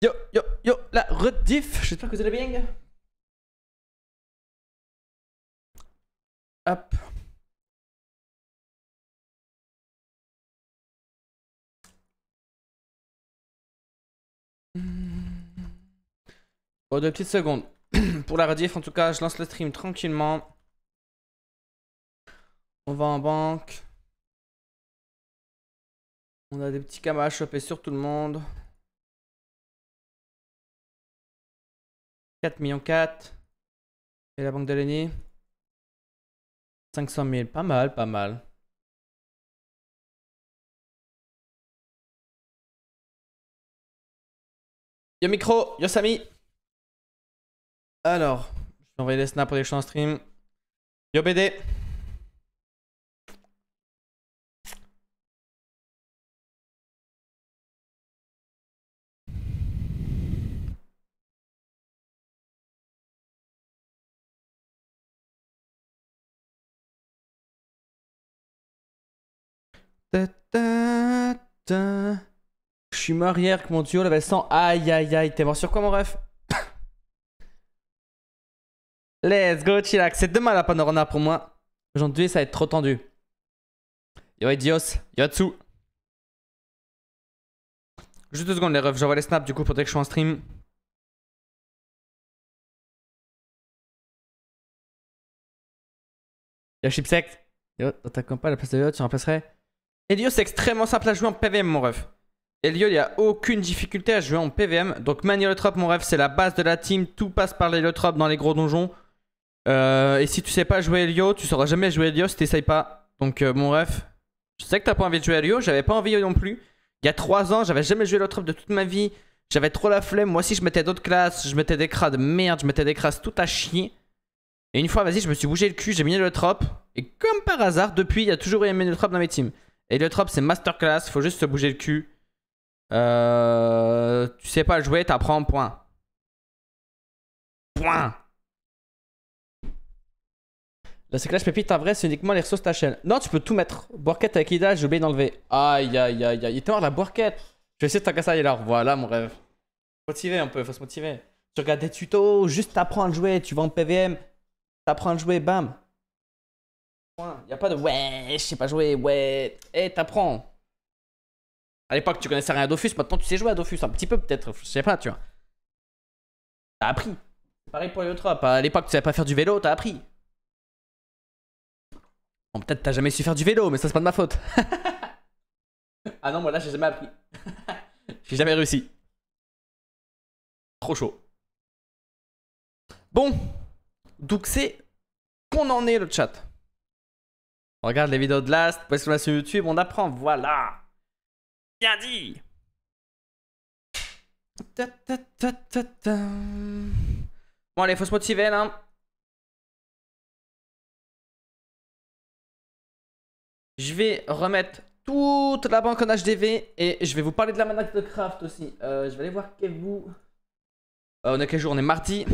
Yo, yo, yo, la rediff, j'espère que vous allez bien. Hop. Bon, deux petites secondes. Pour la rediff, en tout cas, je lance le stream tranquillement. On va en banque. On a des petits camas à choper sur tout le monde. 4 millions 4. Et la banque de l'année 500 000. Pas mal, pas mal. Yo micro, yo Samy. Alors, je vais envoyer les snaps pour les en stream. Yo BD. Je suis mort hier que mon duo l'avait 100. Aïe aïe aïe, t'es mort sur quoi mon ref Let's go chillax, c'est demain la panorama pour moi. Aujourd'hui ça va être trop tendu. Yo idios, Tsu Juste deux secondes les refs, j'envoie les snaps du coup pour dès que je suis en stream. Yo Chipsect, yo, t'attaques pas la place de yo, tu remplacerais Elio, c'est extrêmement simple à jouer en PVM, mon ref. Elio, il n'y a aucune difficulté à jouer en PVM. Donc, Maniotrop, mon ref, c'est la base de la team. Tout passe par l'Héliotrope dans les gros donjons. Euh, et si tu sais pas jouer Elio, tu sauras jamais jouer Elio si n'essayes pas. Donc, euh, mon ref, je sais que t'as pas envie de jouer Elio. J'avais pas envie non plus. Il y a 3 ans, j'avais jamais joué l'Héliotrope de toute ma vie. J'avais trop la flemme. Moi aussi, je mettais d'autres classes. Je mettais des cras de merde. Je mettais des crasses tout à chier. Et une fois, vas-y, je me suis bougé le cul. J'ai mis l'Héliotrope. Et comme par hasard, depuis, il y a toujours eu mini-trop dans mes teams. Et le drop, c'est masterclass. Faut juste se bouger le cul. Euh, tu sais pas jouer, t'apprends, point. Point. Le Clash Pépite, en vrai, c'est uniquement les ressources de ta chaîne. Non, tu peux tout mettre. Boarquette avec Ida, j'ai oublié d'enlever. Aïe, aïe, aïe, aïe. Il était mort la Boarquette. Je vais essayer de est là. Voilà mon rêve. motiver un peu, faut se motiver. Tu regardes des tutos, juste t'apprends à jouer. Tu vas en PVM, t'apprends à jouer, bam. Il a pas de ouais, je sais pas jouer, ouais. Eh, t'apprends. À l'époque, tu connaissais rien à Dofus, maintenant tu sais jouer à Dofus un petit peu peut-être, je sais pas, tu vois. T'as appris. Pareil pour les autres À l'époque, tu savais pas faire du vélo, t'as appris. Bon, peut-être t'as jamais su faire du vélo, mais ça c'est pas de ma faute. ah non, moi là, j'ai jamais appris. j'ai jamais réussi. Trop chaud. Bon, donc c'est qu'on en est le chat regarde les vidéos de Last, parce qu'on sur YouTube, on apprend, voilà. Bien dit. Bon allez, faut se motiver là. Je vais remettre toute la banque en HDV et je vais vous parler de la manette de craft aussi. Euh, je vais aller voir quel vous. Euh, on est quel jour On est mardi.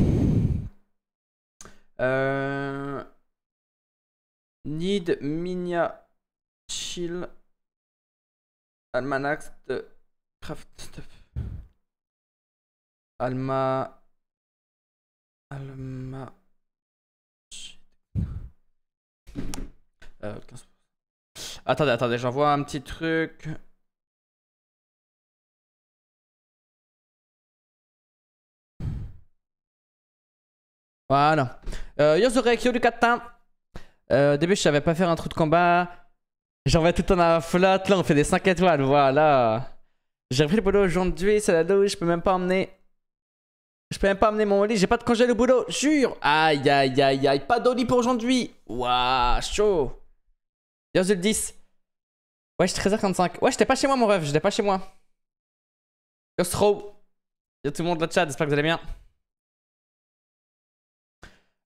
Euh, Need Minia Chill Almanax de Craft Stuff. Alma. Alma. Euh, Attendez, attendez, j'envoie un petit truc. Voilà. Euh, yo soy euh, début, je savais pas faire un trou de combat. J'en vais tout en à flotte. Là, on fait des 5 étoiles. Voilà. J'ai repris le boulot aujourd'hui. C'est la douche. Je peux même pas emmener. Je peux même pas emmener mon lit. J'ai pas de congé le boulot. Jure. Aïe, aïe, aïe, aïe. Pas d'oli pour aujourd'hui. Waouh, chaud. le 10. Ouais, je 13 h 35 Ouais, j'étais pas chez moi, mon ref, J'étais pas chez moi. Yo, Stro. Yo, tout le monde, le chat. J'espère que vous allez bien.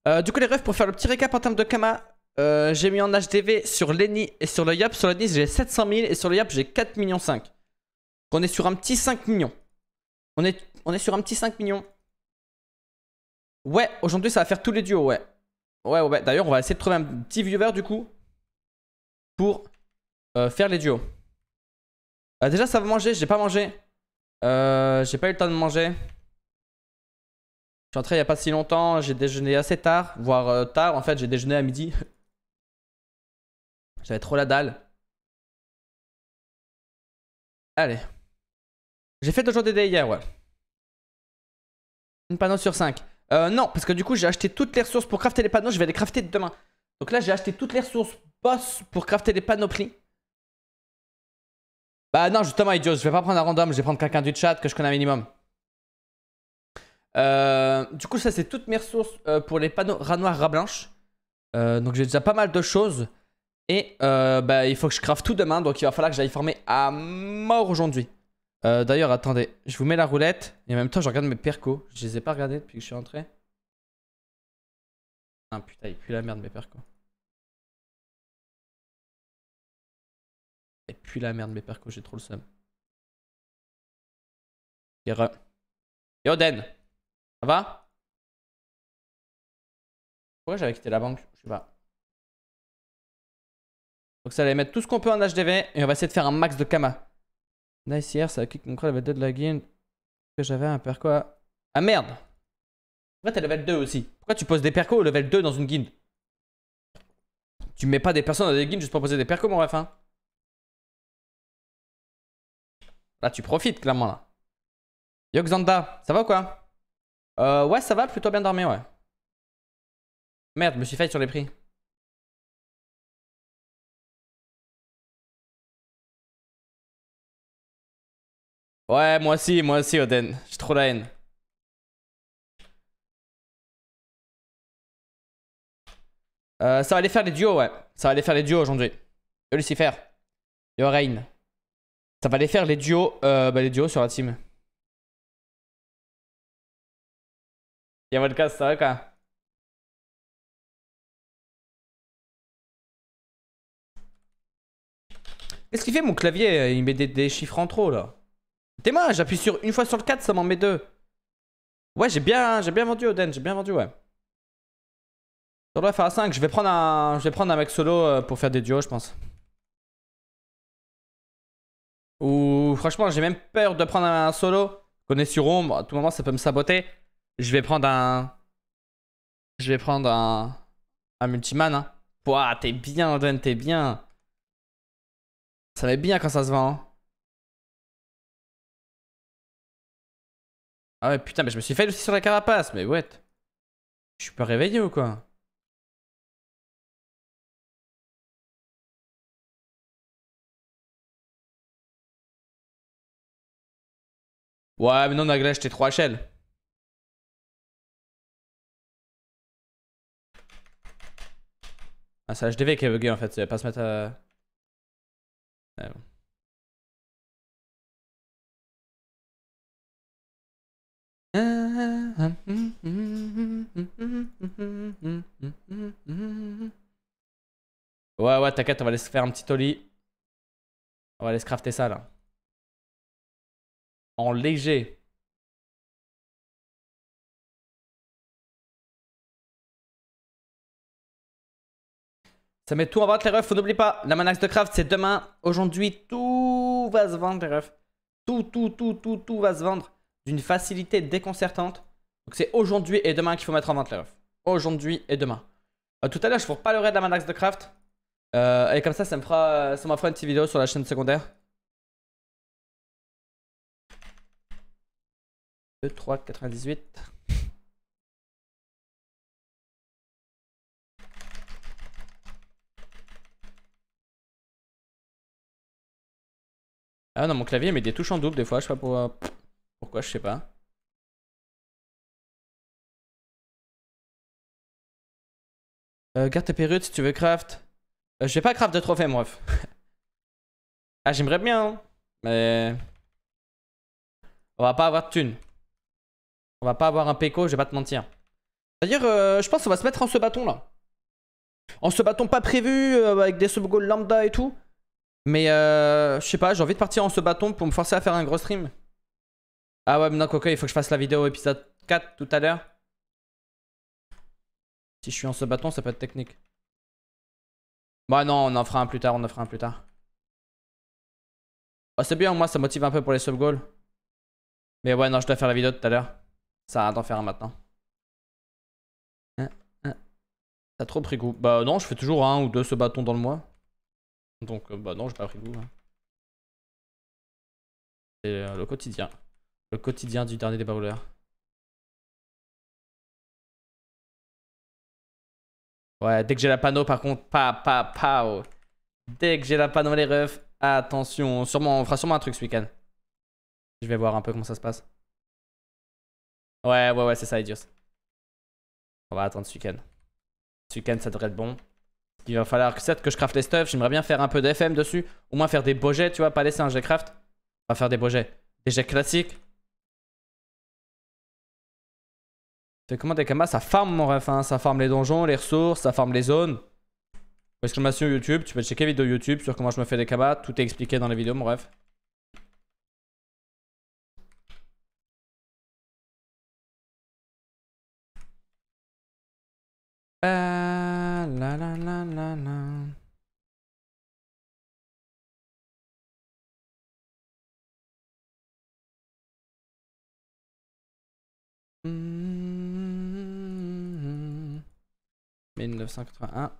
Euh, du coup, les rêves, pour faire le petit récap en termes de Kama, euh, j'ai mis en HDV sur l'ENI et sur le YAP. Sur l'ENI, j'ai 700 000 et sur le YAP, j'ai 4 millions 5. On est sur un petit 5 millions. On est, on est sur un petit 5 millions. Ouais, aujourd'hui, ça va faire tous les duos, ouais. Ouais, ouais. D'ailleurs, on va essayer de trouver un petit viewer, du coup, pour euh, faire les duos. Bah, déjà, ça va manger. J'ai pas mangé. Euh, j'ai pas eu le temps de manger. Je suis rentré il y a pas si longtemps, j'ai déjeuné assez tard, voire tard. En fait, j'ai déjeuné à midi. Ça va être trop la dalle. Allez. J'ai fait des DD hier, ouais. Une panneau sur 5. Euh, non, parce que du coup, j'ai acheté toutes les ressources pour crafter les panneaux. Je vais les crafter demain. Donc là, j'ai acheté toutes les ressources boss pour crafter les panoplies. Bah non, justement, idiot. Je vais pas prendre un random. Je vais prendre quelqu'un du chat que je connais un minimum. Euh, du coup, ça, c'est toutes mes ressources euh, pour les panneaux rat noir, rat blanche. Euh, donc j'ai déjà pas mal de choses. Et euh, bah, il faut que je crave tout demain, donc il va falloir que j'aille former à mort aujourd'hui. Euh, d'ailleurs, attendez, je vous mets la roulette. Et en même temps, je regarde mes percos. Je les ai pas regardés depuis que je suis entré. Ah putain, il pue la merde mes percos. Il puis la merde mes percos, j'ai trop le seum. Yo Den, ça va Pourquoi j'avais quitté la banque Je sais pas. Donc ça allait mettre tout ce qu'on peut en HDV et on va essayer de faire un max de Kama. Nice hier, ça a kick crâne level 2 de la guine. Que j'avais un perco à... Ah merde Pourquoi t'es level 2 aussi Pourquoi tu poses des percos au level 2 dans une guild Tu mets pas des personnes dans des guines juste pour poser des percos mon ref hein Là tu profites clairement là. Yogzanda, ça va ou quoi euh, Ouais ça va, plutôt bien dormi ouais. Merde, je me suis fait sur les prix. Ouais, moi aussi, moi aussi, Oden. J'ai trop la haine. Euh, ça va aller faire les duos, ouais. Ça va aller faire les duos aujourd'hui. Yo Lucifer. Yo Rain. Ça va aller faire les duos, bah, les duos sur la team. Y'a podcast, ça va quoi Qu'est-ce qu'il fait mon clavier Il met des chiffres en trop là. T'es moi, j'appuie sur une fois sur le 4, ça m'en met deux. Ouais, j'ai bien, j'ai bien vendu Oden, j'ai bien vendu, ouais. doit faire à 5 je vais prendre un, je vais prendre un mec solo euh, pour faire des duos, je pense. Ou franchement, j'ai même peur de prendre un solo. On est sur ombre, à tout moment ça peut me saboter. Je vais prendre un, je vais prendre un, un multiman. Hein. t'es bien Oden, t'es bien. Ça va bien quand ça se vend. Hein. Ah ouais, putain, mais je me suis fait aussi sur la carapace, mais ouais. Je suis pas réveillé ou quoi Ouais, mais non, on a acheté 3 HL. Ah, c'est HDV qui a bugué en fait, ça va pas se mettre à. Ah, bon. Ouais, ouais, t'inquiète, on va aller se faire un petit oli. On va aller se crafter ça, là. En léger. Ça met tout en vente, les refs. N'oublie pas, la manax de craft, c'est demain. Aujourd'hui, tout va se vendre, les refs. Tout, tout, tout, tout, tout va se vendre d'une facilité déconcertante. Donc c'est aujourd'hui et demain qu'il faut mettre en vente les refs. Aujourd'hui et demain. Euh, tout à l'heure, je vous raid de la Manax de Craft. Euh, et comme ça, ça me fera, ça une petite vidéo sur la chaîne secondaire. 2, 3, 98. Ah non, mon clavier met des touches en double des fois, je sais pas pourquoi. Pourquoi je sais pas. Euh, garde tes perrutes si tu veux craft. Euh, je vais pas craft de trophée, moi. ah, j'aimerais bien, hein. mais. On va pas avoir de thunes. On va pas avoir un péco, je vais pas te mentir. C'est-à-dire, euh, je pense qu'on va se mettre en ce bâton là. En ce bâton pas prévu, avec des subgoals lambda et tout. Mais euh, je sais pas, j'ai envie de partir en ce bâton pour me forcer à faire un gros stream. Ah ouais, mais non, il faut que je fasse la vidéo épisode 4 tout à l'heure. Si je suis en ce bâton, ça peut être technique. Bah non, on en fera un plus tard, on en fera un plus tard. Oh, c'est bien, moi, ça motive un peu pour les sub-goals. Mais ouais, non, je dois faire la vidéo tout à l'heure. Ça a d'en faire un hein, maintenant. Hein, hein. Ça trop pris goût. Bah non, je fais toujours un ou deux ce bâton dans le mois. Donc, euh, bah non, j'ai pas pris goût. C'est euh, le quotidien. Le quotidien du dernier débarrouleur. Ouais, dès que j'ai la panneau, par contre, pa, pa, pao. Dès que j'ai la panneau, les refs, attention. Sûrement, on fera sûrement un truc ce week-end. Je vais voir un peu comment ça se passe. Ouais, ouais, ouais, c'est ça, idiot. On va attendre ce week-end. Ce week-end, ça devrait être bon. Il va falloir que, que je crafte les stuff. J'aimerais bien faire un peu d'FM dessus. Au moins faire des beaux jets, tu vois, pas laisser un jet craft. On va faire des beaux jets. Des jets classiques. Comment des kamas ça farme mon ref, hein. ça farme les donjons, les ressources, ça farme les zones. que je sur YouTube, tu peux checker vidéo YouTube sur comment je me fais des kamas tout est expliqué dans les vidéos mon ref. Ah, la la la la la. 1981.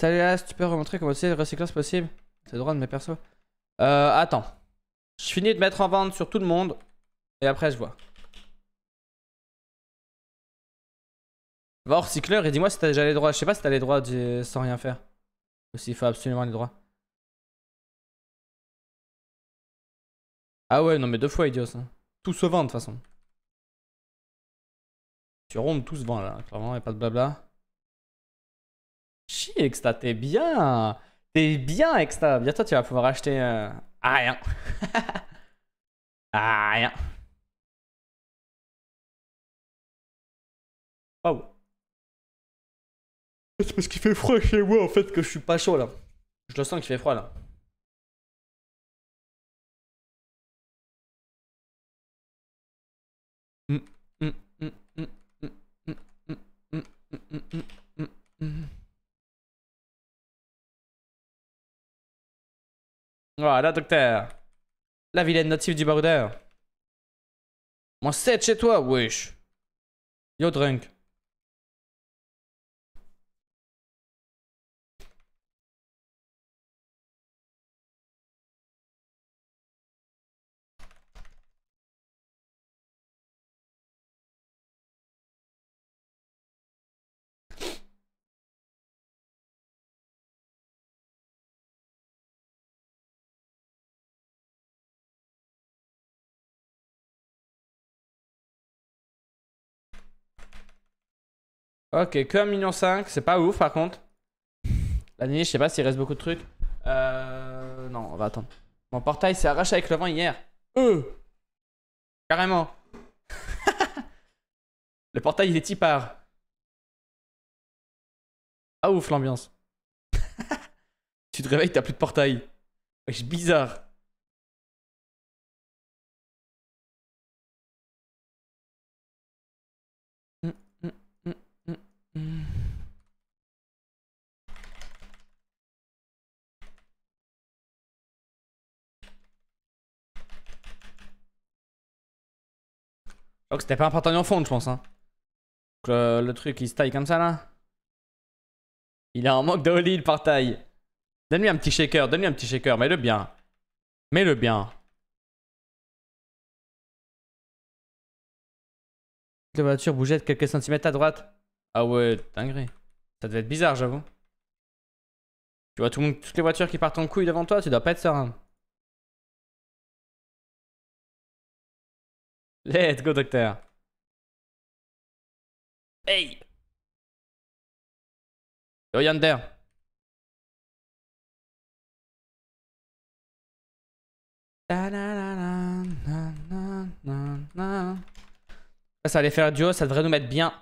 Salut As, tu peux remontrer comment c'est le recyclage possible C'est de mes perso. Euh, attends. Je finis de mettre en vente sur tout le monde. Et après, je vois. Va au recycler et dis-moi si t'as déjà les droits. Je sais pas si t'as les droits sans rien faire. Ou s'il faut absolument les droits. Ah ouais, non mais deux fois idiot ça. Tout se vend de toute façon. Tu rompes tous ce vent là, clairement, et pas de blabla. Chie, Exta, t'es bien T'es bien, Exta Bientôt, tu vas pouvoir acheter... un... Euh, ah, rien Ah, rien Waouh C'est parce qu'il fait froid chez moi, en fait, que je suis pas chaud, là. Je le sens qu'il fait froid, là. Mm, mm, mm, voilà, docteur. La vilaine native du border. Moi, c'est chez toi, wesh. Yo, drink Ok, que 1,5 million, c'est pas ouf par contre. La nuit, je sais pas s'il reste beaucoup de trucs. Euh. Non, on va attendre. Mon portail s'est arraché avec le vent hier. Euh Carrément. le portail, il est tipard. Ah ouf l'ambiance. tu te réveilles, t'as plus de portail. C'est bizarre. Donc c'était pas important en fond, je pense. Hein. le, truc, il se taille comme ça, là. Il a un manque de holly, le partage. Donne-lui un petit shaker, donne-lui un petit shaker, mets-le bien. Mets-le bien. La voiture bougeait de quelques centimètres à droite. Ah ouais, dinguerie. Ça devait être bizarre, j'avoue. Tu vois tout le toutes les voitures qui partent en couille devant toi, tu dois pas être serein. Let's go, docteur. Hey Yo, Yander. Ça, allait faire duo, ça devrait nous mettre bien.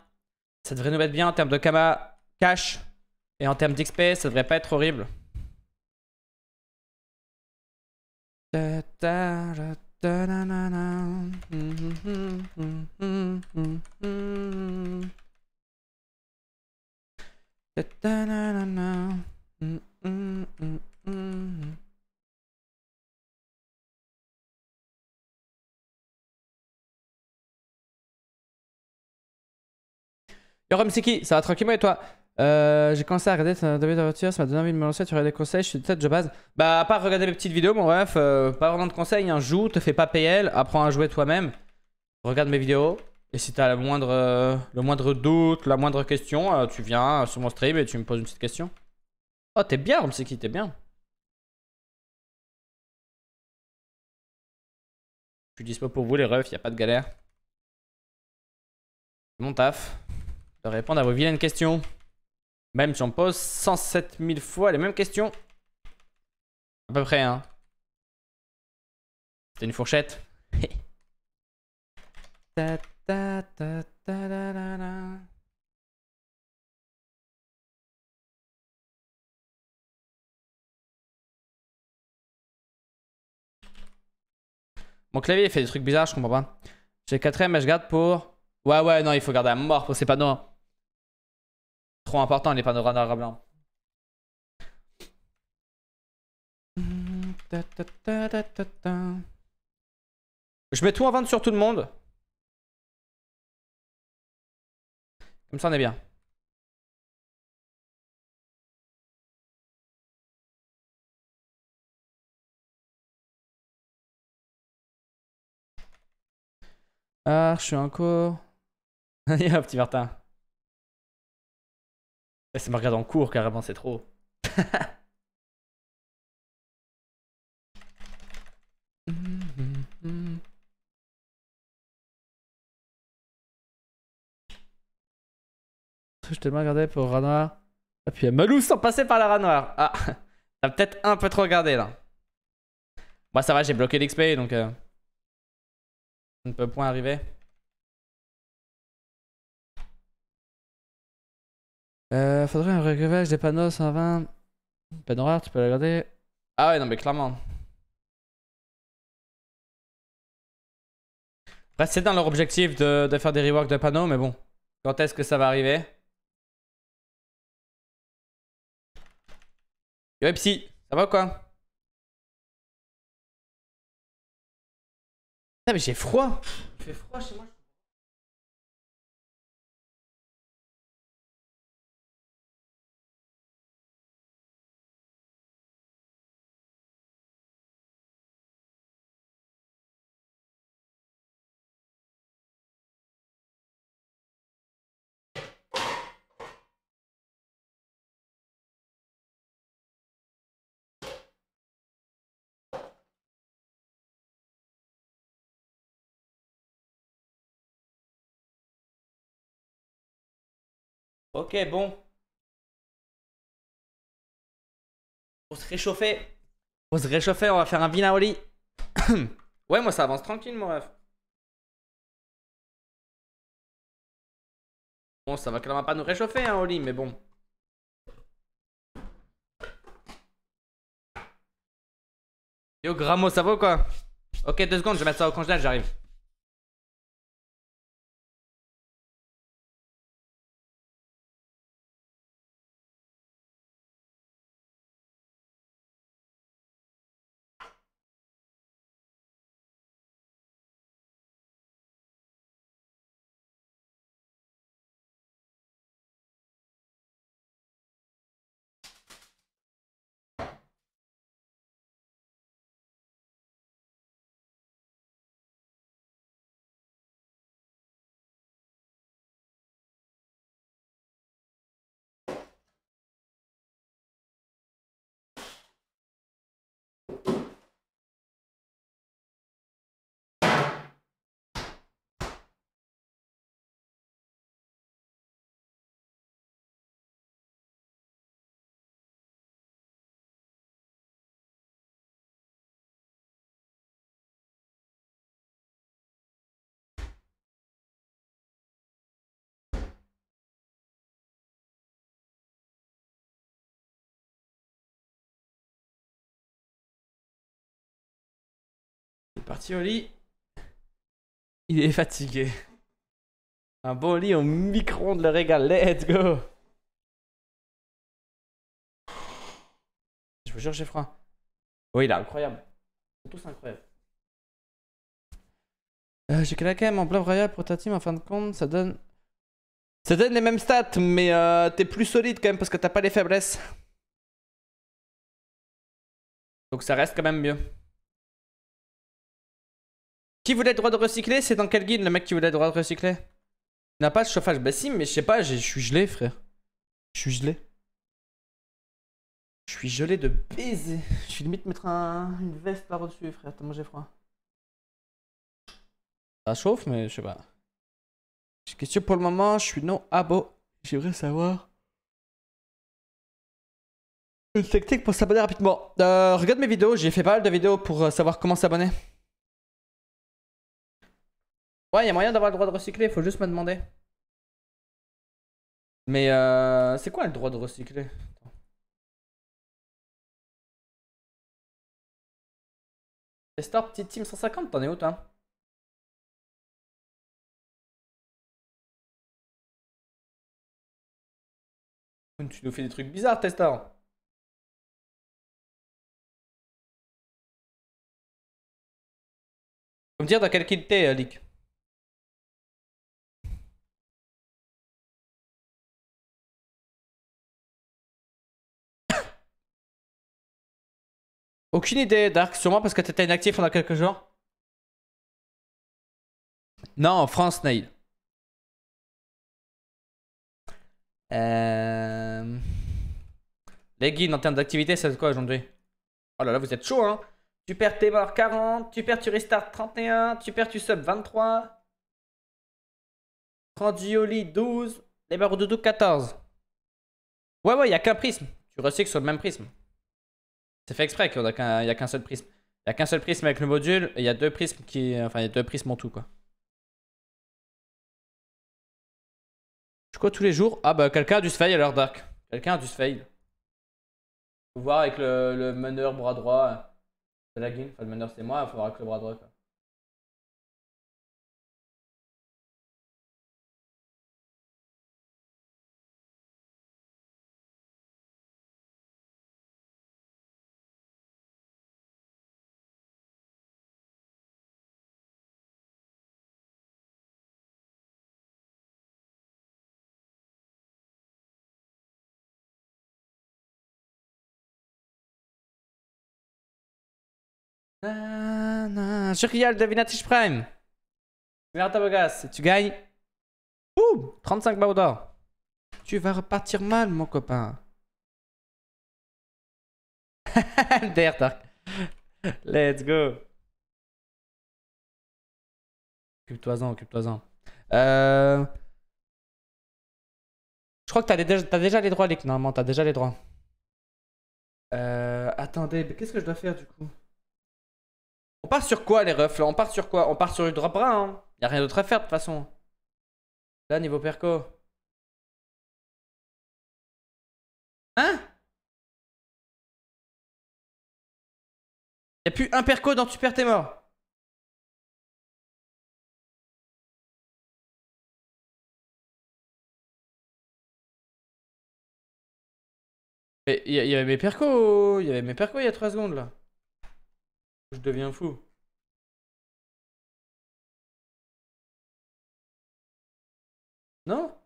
Ça devrait nous mettre bien en termes de Kama cash. Et en termes d'XP, ça devrait pas être horrible. Yo qui ça va tranquillement et toi euh, j'ai commencé à regarder ça, de ça m'a donné envie de me lancer, tu regardes des conseils, je suis peut-être je base. Bah, à part regarder les petites vidéos, mon ref, euh, pas vraiment de conseils, hein, joue, te fais pas PL, apprends à jouer toi-même, regarde mes vidéos, et si t'as euh, le moindre doute, la moindre question, euh, tu viens sur mon stream et tu me poses une petite question. Oh, t'es bien, on sait qui, t'es bien. Je suis dispo pour vous, les refs, y a pas de galère. Mon taf, de répondre à vos vilaines questions. Même j'en pose 107 000 fois les mêmes questions. À peu près, hein. C'est une fourchette. Mon clavier fait des trucs bizarres, je comprends pas. J'ai 4ème mais je garde pour. Ouais, ouais, non, il faut garder à mort pour c'est pas non. Hein. Trop important les panneaux noirs Je mets tout en vente sur tout le monde. Comme ça on est bien. Ah, je suis encore. cours. Il un petit Martin. Eh, c'est me regarde en cours carrément, c'est trop. Je te regardé pour rat noir. Ah, puis Malou sans passer par la ranoir. noire. Ah, t'as peut-être un peu trop regardé là. Moi, ça va, j'ai bloqué l'XP donc. Euh, on ne peut point arriver. Euh, faudrait un recrevage des panneaux 120. panneau rare, tu peux la garder. Ah ouais, non, mais clairement. Après, c'est dans leur objectif de, faire des rework de panneaux, mais bon. Quand est-ce que ça va arriver Yo, Psy, ça va ou quoi Ah mais j'ai froid Il fait froid chez moi. Ok, bon. On se réchauffer. On se réchauffer, on va faire un vin ouais, moi ça avance tranquille, mon ref. Bon, ça va clairement pas nous réchauffer, hein, Oli mais bon. Yo, Gramo, ça vaut quoi Ok, deux secondes, je vais mettre ça au congélateur, j'arrive. parti au lit. Il est fatigué. Un bon lit au micro-ondes le régal, Let's go Je vous jure, j'ai froid. Oui, il est incroyable. Ils sont tous incroyables. Euh, j'ai claqué en plein Royal pour ta team. En fin de compte, ça donne. Ça donne les mêmes stats, mais euh, t'es plus solide quand même parce que t'as pas les faiblesses. Donc ça reste quand même mieux. Qui voulait le droit de recycler C'est dans quel guide le mec qui voulait le droit de recycler Il N'a pas de chauffage. Bah si, mais je sais pas, je suis gelé, frère. Je suis gelé. Je suis gelé de baiser. Je suis limite mettre une veste par-dessus, frère. t'as mangé froid. Ça chauffe, mais je sais pas. Question pour le moment, je suis non abo. J'aimerais savoir. Une technique pour s'abonner rapidement. Euh, regarde mes vidéos, j'ai fait pas mal de vidéos pour euh, savoir comment s'abonner. Ouais, y a moyen d'avoir le droit de recycler, faut juste me demander. Mais euh, c'est quoi le droit de recycler Testor, petite team 150, t'en es où toi Tu nous fais des trucs bizarres, Testor. Faut me dire dans quelle kit t'es, euh, Lick. Aucune idée, Dark, sûrement parce que t'étais inactif pendant quelques jours. Non, France, Naïl. Euh, les guides en termes d'activité, c'est quoi aujourd'hui Oh là là, vous êtes chaud, hein Tu perds tes morts 40, tu perds tu restart 31, tu perds tu sub 23. Randioli 12, les barres 14. Ouais, ouais, il a qu'un prisme. Tu recycles sur le même prisme. C'est fait exprès qu'il n'y a qu'un seul prisme. Il n'y a qu'un seul prisme avec le module, et il y a deux prismes qui. Enfin, il y a deux prismes en tout, quoi. Je crois tous les jours Ah bah, quelqu'un a dû se fail à l'heure dark. Quelqu'un a dû se fail. Faut voir avec le, le meneur bras droit C'est la guilde. Enfin, le meneur c'est moi, il faut voir avec le bras droit, quoi. Shurial Devinatish Prime. gars, tu gagnes. 35 barres d'or. Tu vas repartir mal, mon copain. D'ailleurs, Let's go. Occupe-toi-en, occupe toi euh, Je crois que t'as déjà, déjà les droits, Lick. Normalement, t'as déjà les droits. Euh, attendez, mais qu'est-ce que je dois faire du coup on part sur quoi les refs là On part sur quoi On part sur le drop bras hein Y'a rien d'autre à faire de toute façon. Là niveau perco. Hein Y'a plus un perco dans Super Temor Mais il y, avait mes percos, il y avait mes percos il y a 3 secondes là. Je deviens fou. Non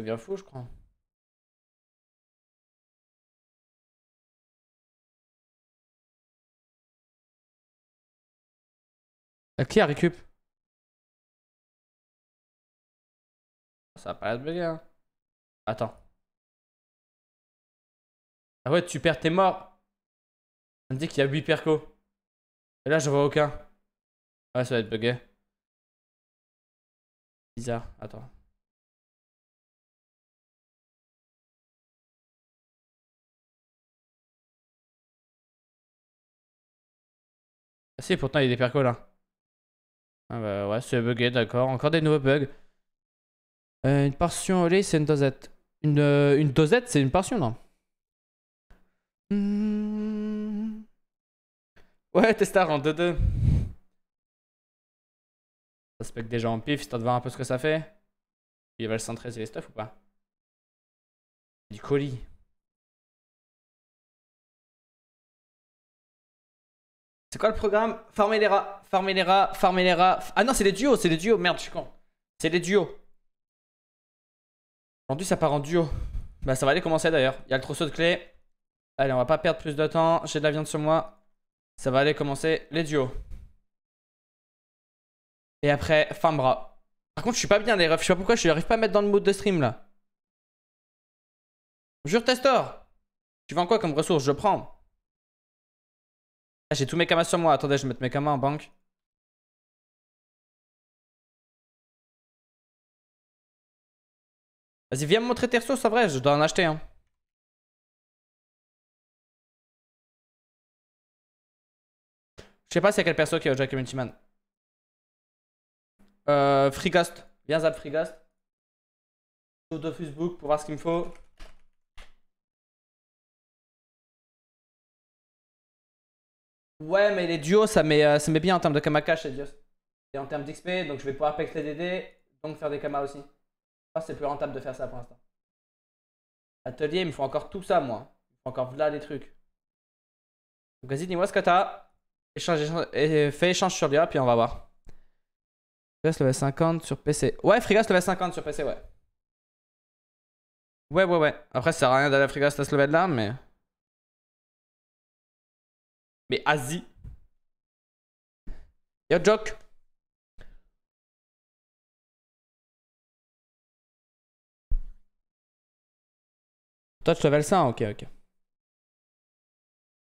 Je deviens fou, je crois. Qui récup. Ça va pas être bugué, hein. Attends. Ah ouais, tu perds tes mort. Ça me dit qu'il y a 8 percos. Et là, je vois aucun. Ouais, ça va être bugué. Bizarre. Attends. Ah si, pourtant il y a des percos là. Ah bah ouais, c'est bugué, d'accord. Encore des nouveaux bugs. Euh, une portion au lait, c'est une dosette. Une, euh, une dosette, c'est une portion, non hmm. Ouais, Testar en 2-2. Ça se déjà en pif, histoire de voir un peu ce que ça fait. Il va le centrer sur les stuff ou pas Du colis. C'est quoi le programme Farmer les rats, farmer les rats, farmer les rats. Ah non, c'est les duos, c'est les duos, merde, je suis con. C'est les duos. Aujourd'hui ça part en duo. Bah, ça va aller commencer d'ailleurs. Il y a le trousseau de clés. Allez, on va pas perdre plus de temps. J'ai de la viande sur moi. Ça va aller commencer les duos. Et après, fin bras. Par contre, je suis pas bien, les refs. Je sais pas pourquoi, je n'arrive pas à mettre dans le mode de stream là. Jure, Testor Tu vends quoi comme ressource Je prends. Ah, j'ai tous mes camas sur moi. Attendez, je vais mettre mes camas en banque. Vas-y, viens me montrer tes ressources, c'est vrai, je dois en acheter. Hein. Je sais pas a quel perso qui a déjà Community Man. Euh, Free Viens zap Free Ghost. de Facebook pour voir ce qu'il me faut. Ouais, mais les duos, ça met, euh, ça met bien en termes de kamakash, Et en termes d'XP, donc je vais pouvoir pacter des DD, donc faire des Kamas aussi c'est plus rentable de faire ça pour l'instant. Atelier, il me faut encore tout ça, moi. Il me faut encore là des trucs. Donc vas-y, dis-moi ce que t'as. Échange, échange, fais échange sur l'IA, puis on va voir. Frigas level 50 sur PC. Ouais, Frigas level 50 sur PC, ouais. Ouais, ouais, ouais. Après, ça sert à rien d'aller à Frigas à ce level là, mais. Mais Asie. Yo, joke! Toi, tu level 100, ok, ok. De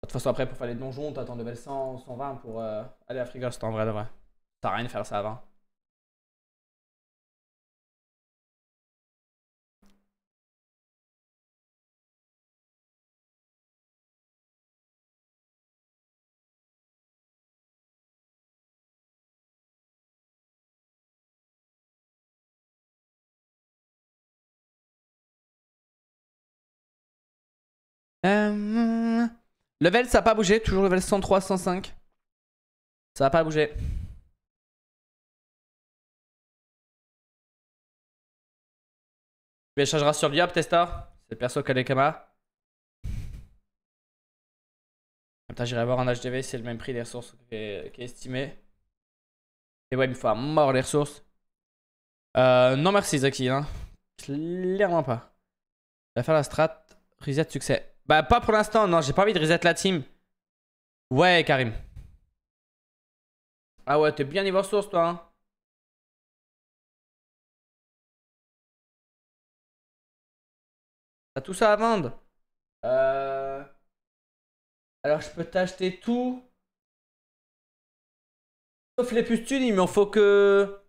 toute façon, après, pour faire les donjons, t'attends level 100, 120 pour euh, aller à Frigost en vrai de vrai. T'as rien de faire ça avant. Level, ça n'a pas bougé. Toujours level 103, 105. Ça n'a pas bougé. Tu échangeras sur viable Testa C'est le perso Kalekama. Putain, j'irai voir en HDV, c'est le même prix des ressources euh, qui estimé. Et ouais, il me faut à mort les ressources. Euh, non merci, Zaki. Hein. Clairement pas. Je vais faire la strat. Reset succès. Bah, pas pour l'instant, non, j'ai pas envie de reset la team. Ouais, Karim. Ah ouais, t'es bien niveau source, toi. Hein. T'as tout ça à vendre. Euh... Alors, je peux t'acheter tout. Sauf les pustules, il m'en faut que...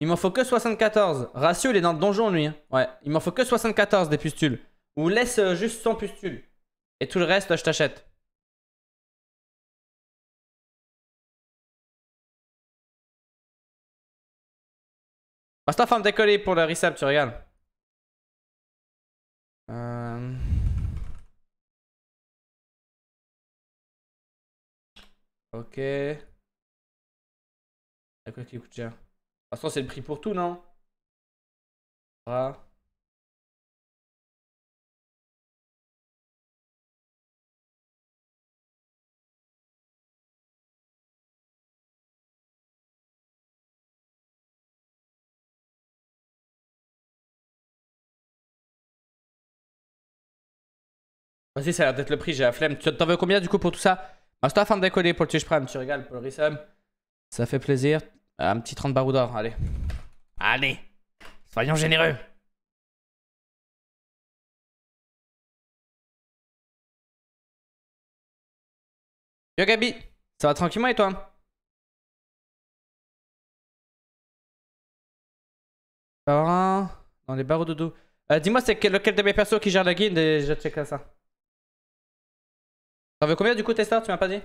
Il m'en faut que 74. Ratio, il est dans le donjon, lui. Hein. Ouais, il m'en faut que 74 des pustules. Ou laisse euh, juste 100 Pustule Et tout le reste, euh, je t'achète. Reste en forme décoller pour le reset tu regardes. Euh... Ok. quoi qui coûte cher. De toute façon, c'est le prix pour tout, non Voilà. Vas-y, ça a l'air d'être le prix, j'ai la flemme. Tu t'en veux combien du coup pour tout ça bah, toi afin de décoller pour le t Prime, tu régales pour le Rissum. Ça fait plaisir. Un petit 30 barou d'or, allez. Allez, soyons généreux. Yo Gabi, ça va tranquillement et toi Dans les barreaux de euh, Dis-moi, c'est lequel de mes persos qui gère la guide et je check ça. T'en veux combien du coup, Tester, Tu m'as pas dit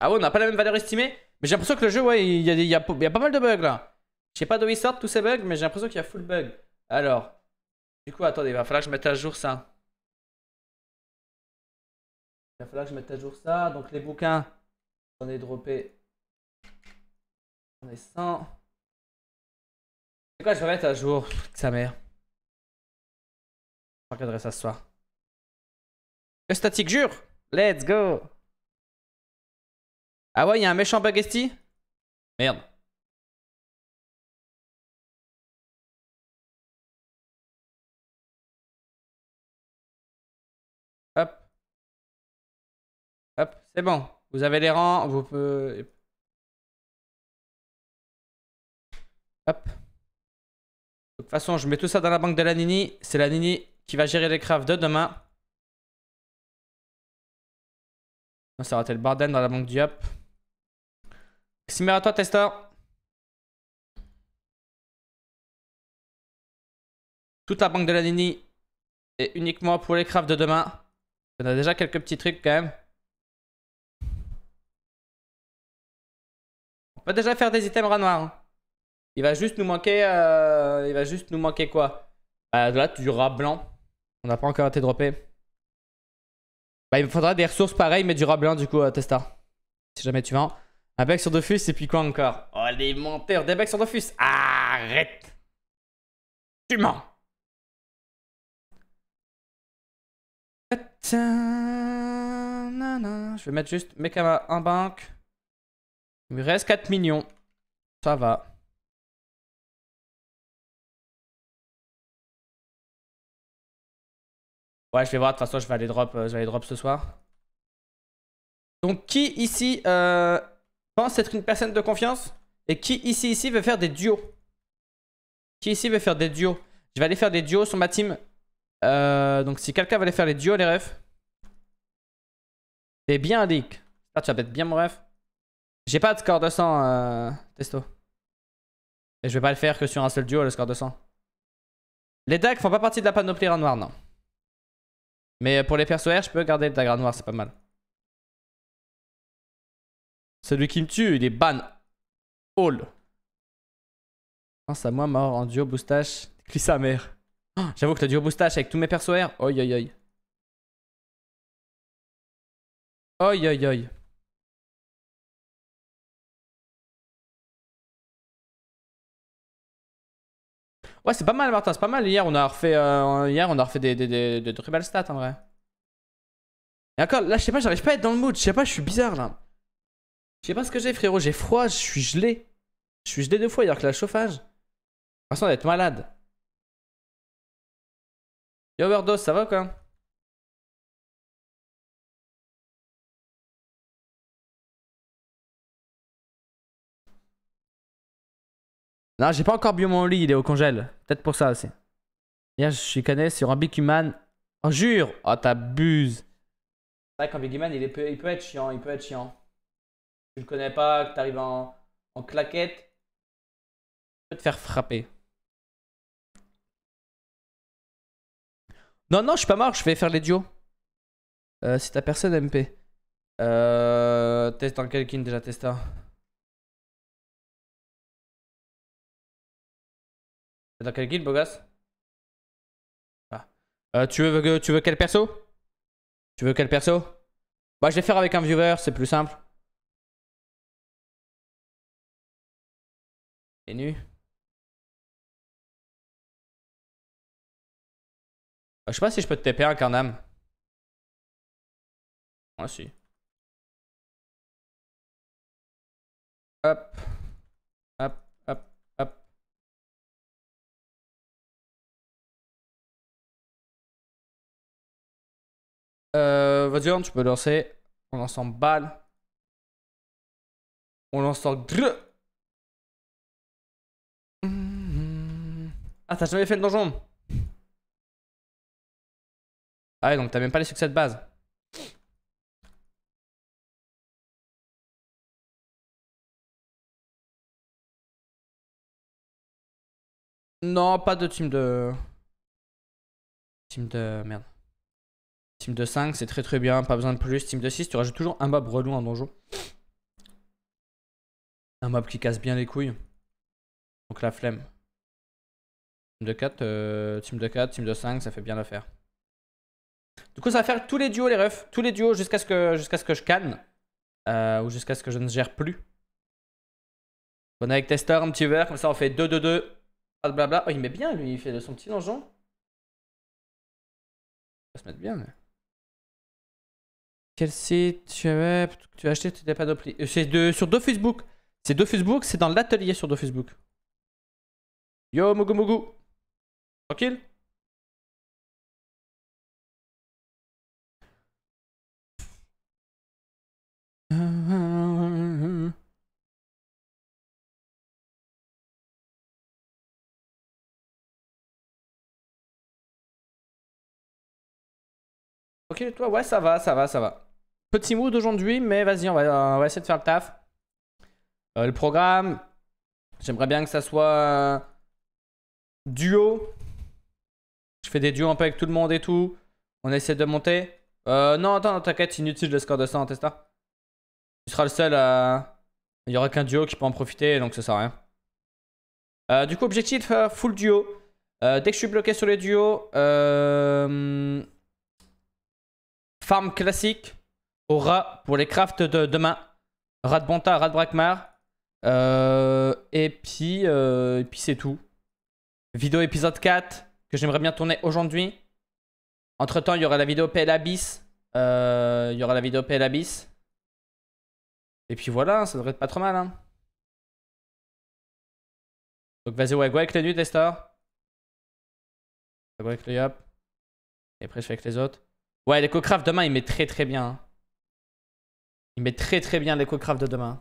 Ah ouais, on n'a pas la même valeur estimée Mais j'ai l'impression que le jeu, ouais, il y, a, pas mal de bugs là. Je sais pas d'où ils sortent tous ces bugs, mais j'ai l'impression qu'il y a full bug. Alors, du coup, attendez, il va falloir que je mette à jour ça. Il va falloir que je mette à jour ça. Donc les bouquins, j'en ai droppé. J'en ai 100. C'est quoi, je vais mettre à jour, sa mère. Je regarderai ça ce soir. Le statique jure Let's go Ah ouais, il y a un méchant bug Merde. c'est bon. Vous avez les rangs, vous pouvez... Hop. De toute façon, je mets tout ça dans la banque de la Nini. C'est la Nini qui va gérer les crafts de demain. On ça va le Barden dans la banque du Hop. Simer à toi, Tester. Toute la banque de la Nini est uniquement pour les crafts de demain. On a déjà quelques petits trucs quand même. va déjà faire des items rats noirs. Hein. Il va juste nous manquer... Euh, il va juste nous manquer quoi bah, Là, du rat blanc. On n'a pas encore été droppé. Bah, il me faudra des ressources pareilles, mais du rat blanc, du coup, euh, Testa. Si jamais tu mens hein. Un bec sur Dofus, et puis quoi encore Oh, les menteurs, des becs sur Dofus Arrête Tu mens Je vais mettre juste Mekama en banque. Il me reste 4 millions. Ça va. Ouais, je vais voir. De toute façon, je vais aller drop, euh, je vais drop ce soir. Donc, qui ici euh, pense être une personne de confiance Et qui ici, ici, veut faire des duos Qui ici veut faire des duos Je vais aller faire des duos sur ma team. Euh, donc, si quelqu'un veut aller faire les duos, les refs, c'est bien un Ça tu vas être bien mon ref. J'ai pas de score de sang euh, testo. Et je vais pas le faire que sur un seul duo, le score de sang Les dagues font pas partie de la panoplie rat noir, non. Mais pour les persos je peux garder le dague rat noir, c'est pas mal. Celui qui me tue, il est ban. All. Pense à moi mort en duo boustache. Clis sa mère. Oh, j'avoue que le duo boustache avec tous mes persos R. Oi oi oi. Oi oi oi. Ouais, c'est pas mal, Martin, c'est pas mal. Hier, on a refait, euh, hier, on a refait des, des, très belles stats en vrai. Et là, je sais pas, j'arrive pas à être dans le mood. Je sais pas, je suis bizarre là. Je sais pas ce que j'ai, frérot. J'ai froid, je suis gelé. Je suis gelé deux fois hier que le chauffage. De on va d'être malade. Yo, Overdose, ça va quoi Non, j'ai pas encore bu mon lit, il est au congèle. Peut-être pour ça c'est... Hier, je suis canné sur un human. Oh, jure Oh, t'abuses. C'est vrai qu'un big il, il peut être chiant, il peut être chiant. Tu le connais pas, que t'arrives en, en claquette, tu peux te faire frapper. Non, non, je suis pas mort, je vais faire les duos. Euh, si t'as personne MP. Euh, test en quelqu'un déjà, testa. T'es dans quel guide, beau gosse ah. euh, tu, veux, tu veux quel perso Tu veux quel perso Bah, je vais faire avec un viewer, c'est plus simple. Et nu euh, Je sais pas si je peux te taper un carnam. Moi si. Hop. Euh, vas-y, on, tu peux lancer. On lance en balle. On lance en gr Ah, t'as jamais fait le donjon Ah ouais, donc t'as même pas les succès de base. Non, pas de team de... Team de... Merde. Team de 5, c'est très très bien, pas besoin de plus. Team de 6, tu rajoutes toujours un mob relou en donjon. Un mob qui casse bien les couilles. Donc la flemme. Team de 4, euh, team de 4, team de 5, ça fait bien l'affaire. Du coup, ça va faire tous les duos, les refs. Tous les duos jusqu'à ce, que, jusqu'à ce que je canne. Euh, ou jusqu'à ce que je ne gère plus. On est avec Tester, un petit verre, comme ça on fait 2-2-2. Blablabla. Oh, il met bien lui, il fait de son petit donjon. Ça se met bien. Quel site tu as, tu as acheté de euh, C'est de, sur Facebook C'est Facebook c'est dans l'atelier sur Facebook Yo, Mogu Mogu. Tranquille Ok, toi, ouais, ça va, ça va, ça va. Petit mood aujourd'hui, mais vas-y, on va, essayer de faire le taf. Euh, le programme, j'aimerais bien que ça soit duo. Je fais des duos un peu avec tout le monde et tout. On essaie de monter. Euh, non, attends, t'inquiète, inutile le score de 100, Testa. Tu seras le seul à. Il n'y aura qu'un duo qui peut en profiter, donc ça sert à rien. Euh, du coup, objectif full duo. dès que je suis bloqué sur les duos, farm classique, Aura pour les crafts de demain. Rat de Bonta, rat euh, et puis, euh, puis c'est tout. Vidéo épisode 4 que j'aimerais bien tourner aujourd'hui. Entre temps, il y aura la vidéo PLA Abyss. Euh, il y aura la vidéo PL Abyss. Et puis voilà, hein, ça devrait être pas trop mal. Hein. Donc vas-y, ouais, go avec les nuits, Destor. Go avec Et après, je fais avec les autres. Ouais, les co demain, il met très très bien. Hein. Il met très très bien l'éco-craft de demain.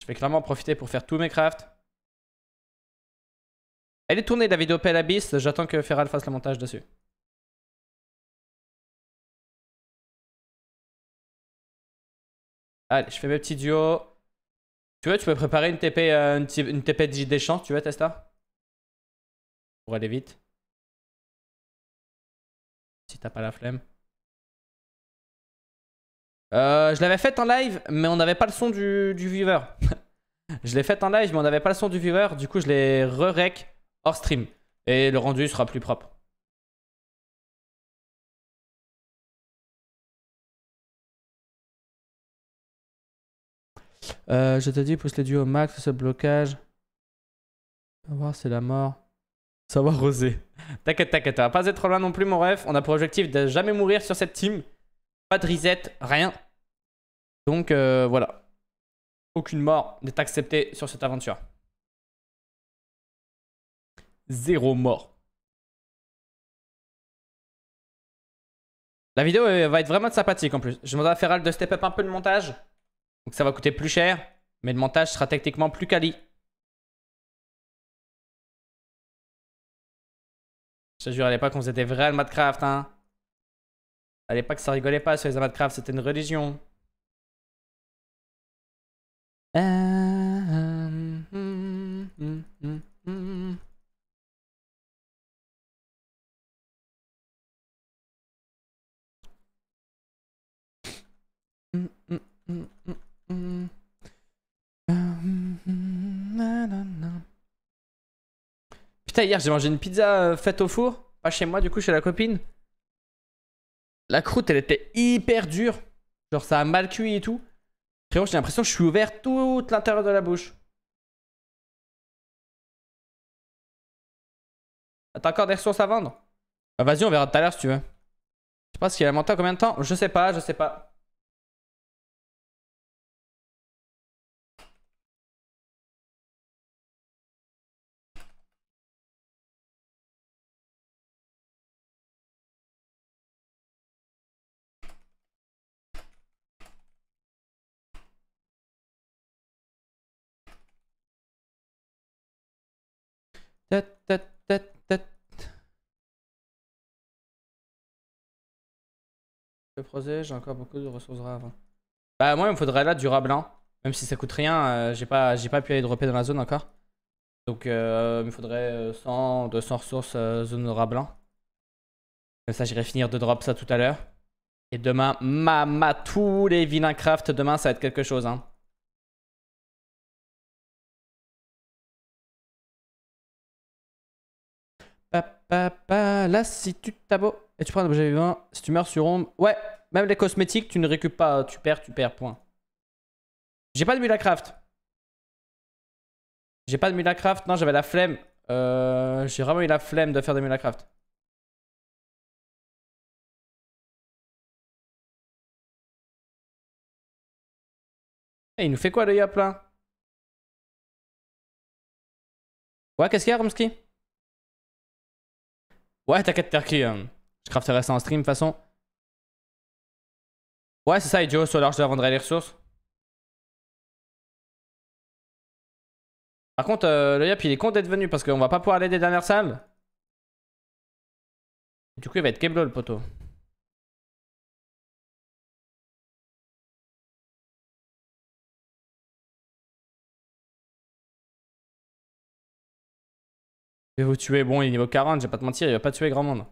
Je vais clairement profiter pour faire tous mes crafts. Elle est tournée la vidéo Pell Abyss, j'attends que Feral fasse le montage dessus. Allez, je fais mes petits duos. Tu vois, tu peux préparer une TP, euh, une, TP des champs, tu veux Testa Pour aller vite. Si t'as pas la flemme. Euh, je l'avais faite en live, mais on n'avait pas le son du, du viewer. je l'ai faite en live, mais on n'avait pas le son du viewer. Du coup, je l'ai re-rec hors stream. Et le rendu sera plus propre. Euh, je te dis, pousse les duos au max, ce blocage. voir, c'est la mort. Savoir rosé. T'inquiète, t'inquiète, pas être trop loin non plus, mon ref. On a pour objectif de jamais mourir sur cette team. Pas de reset, rien. Donc euh, voilà. Aucune mort n'est acceptée sur cette aventure. Zéro mort. La vidéo euh, va être vraiment sympathique en plus. Je demande à Feral de step up un peu le montage. Donc ça va coûter plus cher. Mais le montage sera techniquement plus quali. Je jure, à l'époque, on faisait des Minecraft, hein pas que ça rigolait pas sur les amas c'était une religion. Putain, hier j'ai mangé une pizza euh, faite au four, pas chez moi, du coup chez la copine. La croûte, elle était hyper dure. Genre, ça a mal cuit et tout. Frérot, j'ai l'impression que je suis ouvert toute l'intérieur de la bouche. Ah, t'as encore des ressources à vendre Bah vas-y, on verra tout à l'heure si tu veux. Je sais pas si elle a monté en combien de temps Je sais pas, je sais pas. Le projet, j'ai encore beaucoup de ressources rares avant. Bah moi il me faudrait là du rat Même si ça coûte rien, euh, j'ai pas, pas pu aller dropper dans la zone encore. Donc euh, il me faudrait 100, euh, 200 ressources zone rablin. Comme ça j'irai finir de drop ça tout à l'heure. Et demain, mama tous les vilains craft, demain ça va être quelque chose hein. Papa, là, si tu tabou, et tu prends un objet vivant, si tu meurs sur ombre. Ouais, même les cosmétiques, tu ne récupères pas. Tu perds, tu perds, point. J'ai pas de Mulacraft. J'ai pas de Mulacraft. Non, j'avais la flemme. Euh, j'ai vraiment eu la flemme de faire des Mulacraft. Et eh, il nous fait quoi le yop là Ouais, qu'est-ce qu'il y a, Romski Ouais, t'inquiète, Turkey. Euh, je crafterai ça en stream, de toute façon. Ouais, c'est ça, Joe, sur l'argent je leur vendrai les ressources. Par contre, euh, le Yap, il est content d'être venu parce qu'on va pas pouvoir aller des dernières salles Du coup, il va être Keblo, le poteau. vous tuer. Bon, il est niveau 40, j'ai pas de mentir, il va pas tuer grand monde.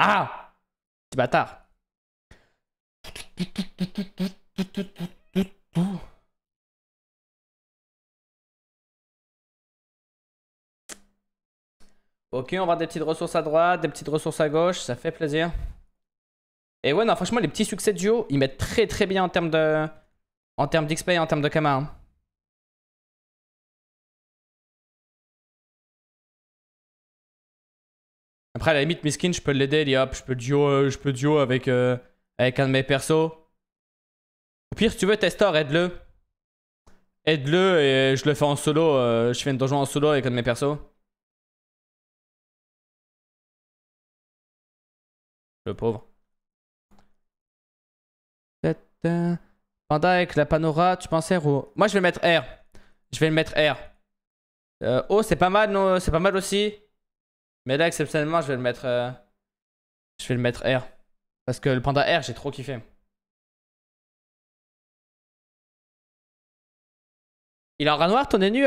Ah Petit bâtard Ok, on va des petites ressources à droite, des petites ressources à gauche, ça fait plaisir. Et ouais, non, franchement, les petits succès duo, ils mettent très très bien en termes de... En termes d'XP et en termes de Kama. Hein. Après, à la limite, skins, je peux l'aider, il hop, je peux duo, euh, je peux duo avec, euh, avec un de mes persos. Au pire, si tu veux, Testor, aide-le. Aide-le et je le fais en solo, euh, je fais une donjon en solo avec un de mes persos. Le pauvre. avec la Panora, tu penses R Moi, je vais mettre R. Je vais le mettre R. Oh, c'est pas mal, non C'est pas mal aussi. Mais là, exceptionnellement, je vais le mettre... Euh, je vais le mettre R. Parce que le panda R, j'ai trop kiffé. Il est en rat noir, ton euh, est nu,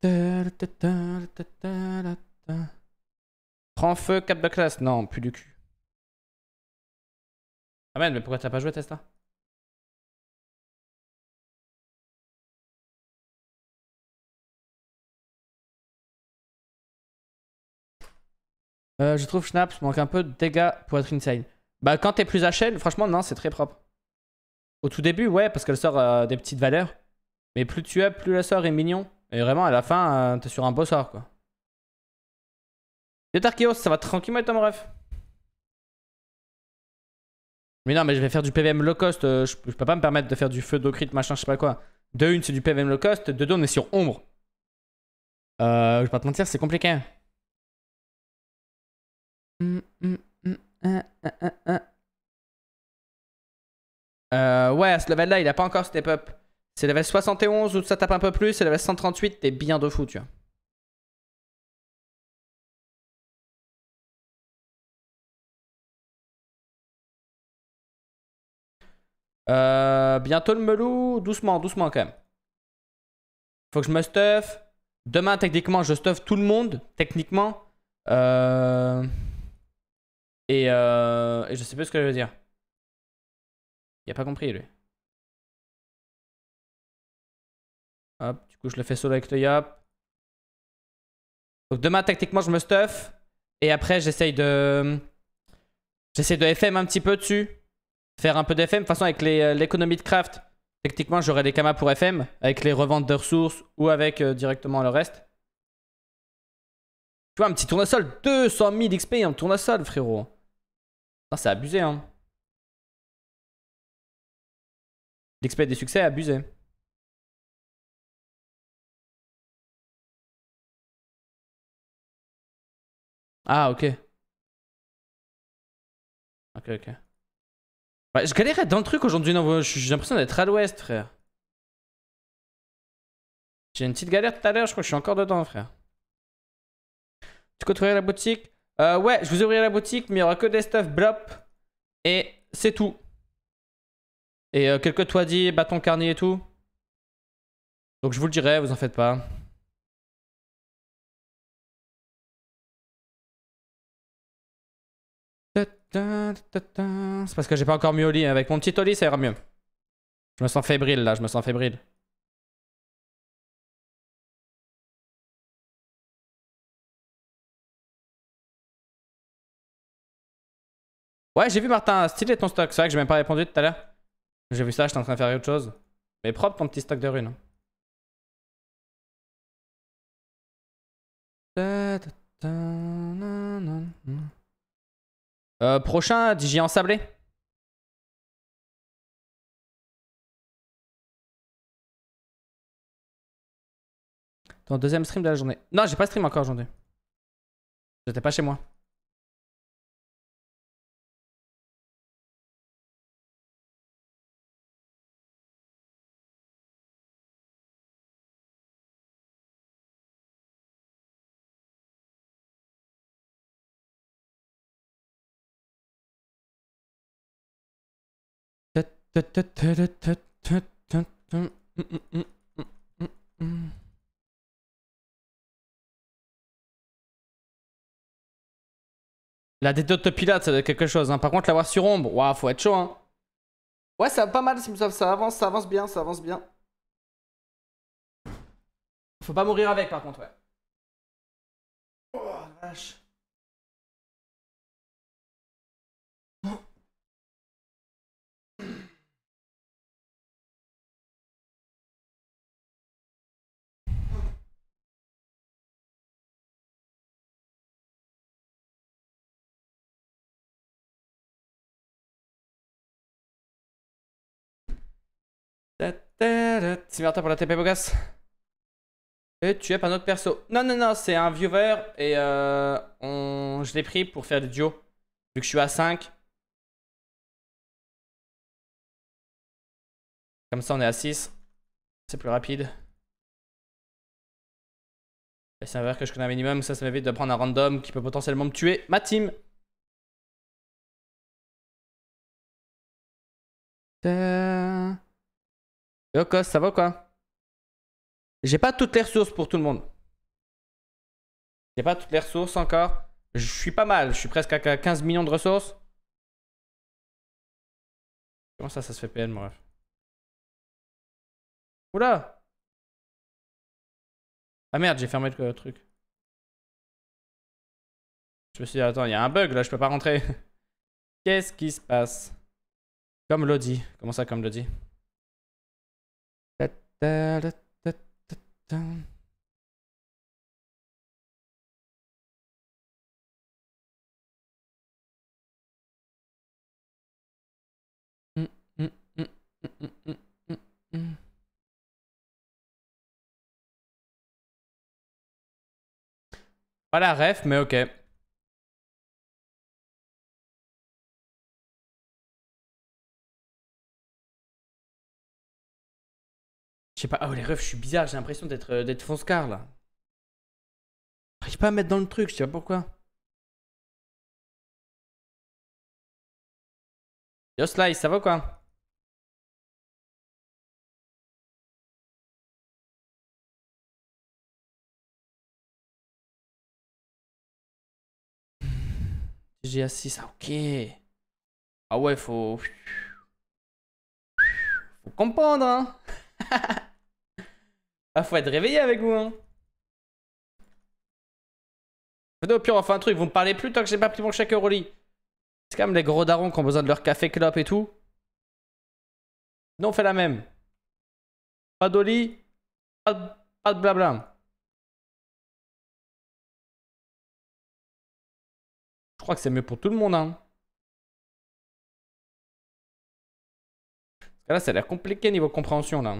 Prends feu, cap de classe. Non, plus du cul. Ah mais pourquoi t'as pas joué testa euh, je trouve Schnapp manque un peu de dégâts pour être inside Bah quand t'es plus à chaîne, franchement non, c'est très propre. Au tout début, ouais, parce qu'elle sort euh, des petites valeurs. Mais plus tu as, plus la sort est mignon. Et vraiment, à la fin, euh, t'es sur un beau sort, quoi. Yo Tarquios, ça va tranquillement être un ref. Mais non, mais je vais faire du PVM low cost. Euh, je, peux pas me permettre de faire du feu d'ocrit, machin, je sais pas quoi. De une, c'est du PVM low cost. De deux, on est sur ombre. Euh, je vais pas te mentir, c'est compliqué. Hein. ouais, à ce level-là, il a pas encore step up. C'est level 71 ou ça tape un peu plus, c'est level 138, t'es bien de fou, tu vois. Euh, bientôt le melou, doucement, doucement quand même. Faut que je me stuff. Demain, techniquement, je stuff tout le monde, techniquement. Euh, euh, et, je sais plus ce que je veux dire. Il a pas compris, lui. Hop, du coup, je le fais solo avec le Donc demain, tactiquement, je me stuff. Et après, j'essaye de... J'essaye de FM un petit peu dessus. Faire un peu d'FM. De toute façon, avec euh, l'économie de craft, techniquement, j'aurai des camas pour FM. Avec les reventes de ressources ou avec euh, directement le reste. Tu vois, un petit tournesol. 200 000 XP, un tournesol, frérot. Non, c'est abusé, hein. L'XP des succès, abusé. Ah, ok. Ok, ok. Bah, je galère dans le truc aujourd'hui, J'ai l'impression d'être à l'ouest, frère. J'ai une petite galère tout à l'heure, je crois que je suis encore dedans, frère. Tu peux ouvrir la boutique euh, Ouais, je vous ouvrirai la boutique, mais il n'y aura que des stuff blop. Et c'est tout. Et euh, quelques toits bâton carnet et tout. Donc je vous le dirai, vous en faites pas. C'est parce que j'ai pas encore mis au lit. Hein. Avec mon petit au lit, ça ira mieux. Je me sens fébrile là, je me sens fébrile. Ouais, j'ai vu Martin, stylé ton stock. C'est vrai que j'ai même pas répondu tout à l'heure. J'ai vu ça, j'étais en train de faire autre chose. Mais propre ton petit stock de runes. Euh, prochain, DJ en sablé. Ton deuxième stream de la journée. Non, j'ai pas stream encore aujourd'hui. J'étais pas chez moi. La détente pilote, ça doit être quelque chose. Hein. Par contre, la l'avoir sur ombre, waouh, faut être chaud. Hein. Ouais, ça va pas mal, Ça avance, ça avance bien, ça avance bien. Faut pas mourir avec, par contre, ouais. Oh, vache. Martin pour la TP Bogas. Et tu es pas notre perso. Non, non, non, c'est un viewer et euh, je l'ai pris pour faire du duo. Vu que je suis à 5. Comme ça, on est à 6. C'est plus rapide. C'est un verre que je connais minimum, ça, ça m'évite de prendre un random qui peut potentiellement me tuer. Ma team. Yo ça va quoi J'ai pas toutes les ressources pour tout le monde. J'ai pas toutes les ressources encore. Je suis pas mal, je suis presque à 15 millions de ressources. Comment ça, ça se fait PN, bref. Oula Ah merde, j'ai fermé le euh, truc. Je me suis dit, attends, il y a un bug là, je peux pas rentrer. Qu'est-ce qui se passe Comme Lodi. Comment ça, comme Lodi Da, da, da, da, da. Mm, mm, mm, mm, mm, mm, mm. Pas la ref, mais ok. Je sais pas. Oh, les refs, je suis bizarre. J'ai l'impression d'être euh, d'être Fonscar là. J'arrive pas à mettre dans le truc. Je sais pas pourquoi. Yo Slice, ça va ou quoi J'ai assis ça, ok. Ah ouais, faut... Faut comprendre, hein Ah, faut être réveillé avec vous, hein. Venez au pire, on fait un truc. Vous me parlez plus tant que j'ai pas pris mon au lit C'est quand même les gros darons qui ont besoin de leur café clope et tout. Non, on fait la même. Pas d'Oli, pas de, blabla. Je crois que c'est mieux pour tout le monde, hein. Là, ça a l'air compliqué niveau compréhension, là.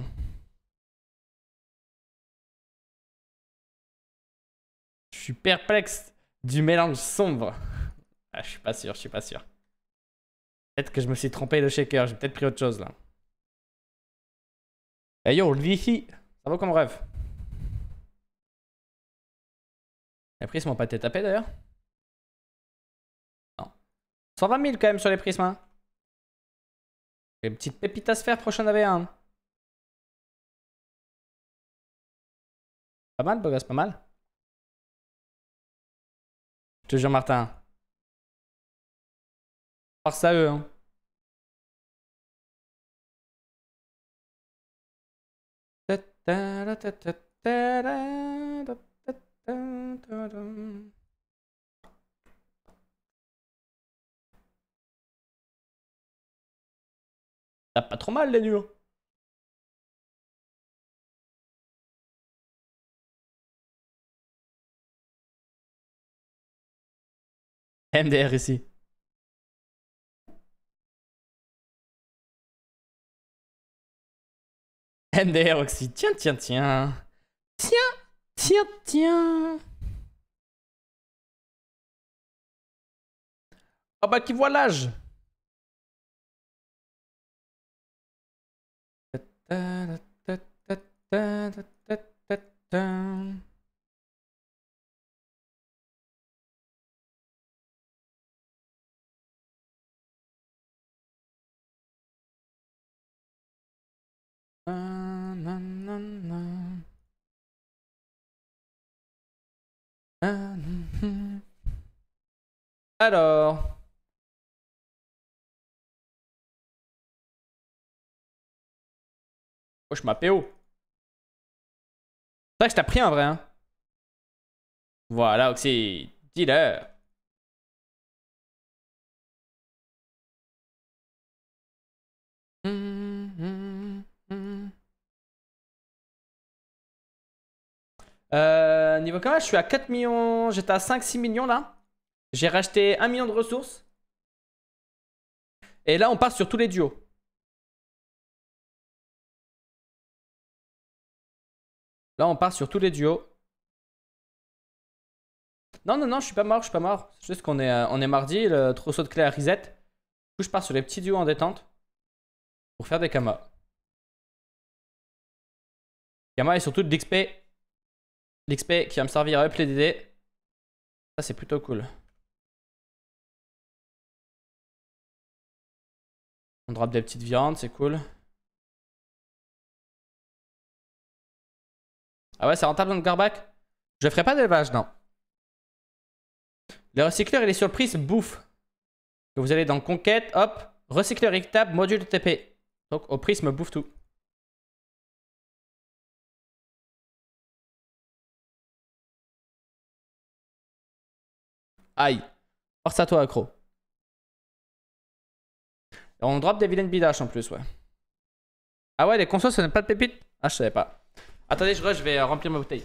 perplexe du mélange sombre. Ah, je suis pas sûr, je suis pas sûr. Peut-être que je me suis trompé de shaker, j'ai peut-être pris autre chose là. Hey eh, yo, le ça vaut comme rêve. Les prismes ont pas été tapés d'ailleurs Non. 120 000 quand même sur les prismes. Hein. Une petite pépite à se faire prochaine AV1. Pas mal, Bogas, pas mal. Je te jure, Martin. Force à eux, hein. T'as pas trop mal les nuits. Hein. MDR ici. MDR aussi. Tiens, tiens, tiens. Tiens, tiens, tiens. Ah oh bah qui voit l'âge. Alors. Oh, je m'appelle. C'est vrai que je pris en vrai, hein. Voilà, Oxy. Dealer. Mm -hmm. Euh, niveau comment je suis à 4 millions. J'étais à 5-6 millions là. J'ai racheté 1 million de ressources. Et là, on passe sur tous les duos. Là, on part sur tous les duos. Non, non, non, je suis pas mort, je suis pas mort. C'est juste qu'on est, euh, on est mardi, le trousseau de clé à reset. Du coup, je pars sur les petits duos en détente pour faire des camas moi et surtout de l'XP. L'XP qui va me servir à up les DD. Ça, c'est plutôt cool. On drop des petites viandes, c'est cool. Ah ouais, c'est rentable dans le garbac Je ferai pas d'élevage, non. Les recycleurs et les surprises bouffent. Que vous allez dans conquête, hop, recycleur équitable, module TP. Donc au prisme bouffe tout. Aïe. Force à toi, accro. On drop des vilaines bidaches en plus, ouais. Ah ouais, les consoles, ça n'est pas de pépites Ah, je savais pas. Attendez, je je vais remplir ma bouteille.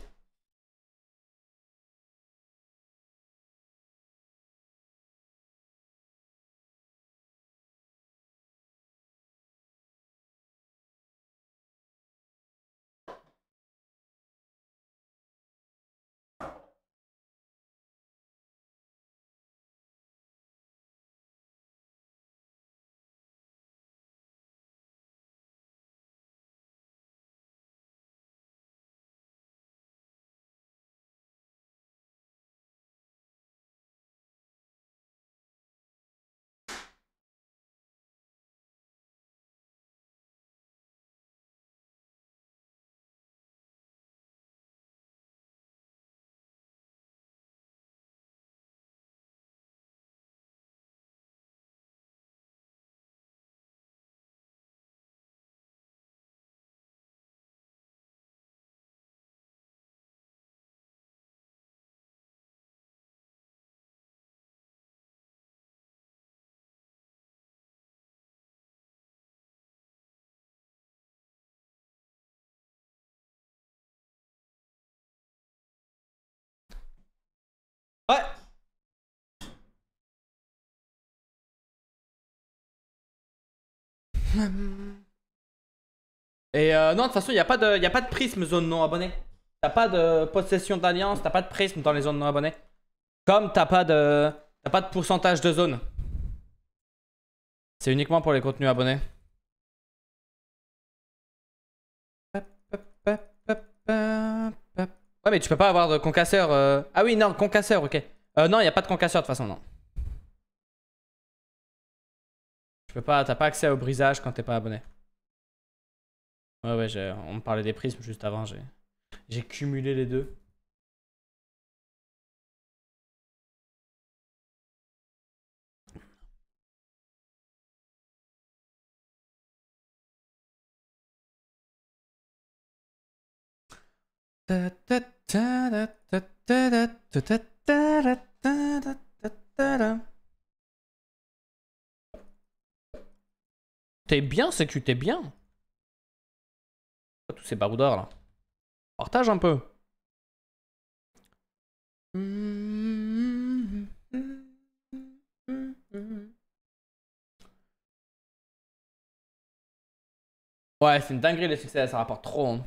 Ouais. Et euh, non, de toute façon, il n'y a, pas de, y a pas de prisme zone non abonnée. T'as pas de possession d'alliance, t'as pas de prisme dans les zones non abonnées. Comme t'as pas de, t'as pas de pourcentage de zone. C'est uniquement pour les contenus abonnés. Ouais, mais tu peux pas avoir de concasseur. Euh. Ah oui, non, concasseur, ok. Euh, non, il n'y a pas de concasseur de toute façon, non. Tu peux pas, t'as pas accès au brisage quand t'es pas abonné. Ouais, ouais, on me parlait des prismes juste avant, j'ai cumulé les deux. T'es bien, c'est que t'es bien. Tous ces baroudeurs là. Partage un peu. Ouais, c'est une dinguerie les succès, ça rapporte trop. Hein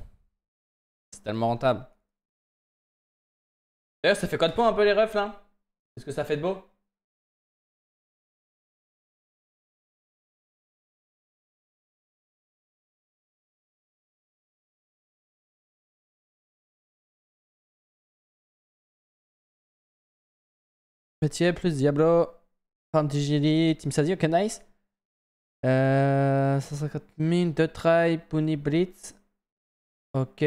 tellement rentable. D'ailleurs, ça fait quoi de points un peu les refs là est ce que ça fait de beau Métier plus Diablo, digili Team Sadio. ok nice. 150 000, 2 try, pony Blitz. Ok.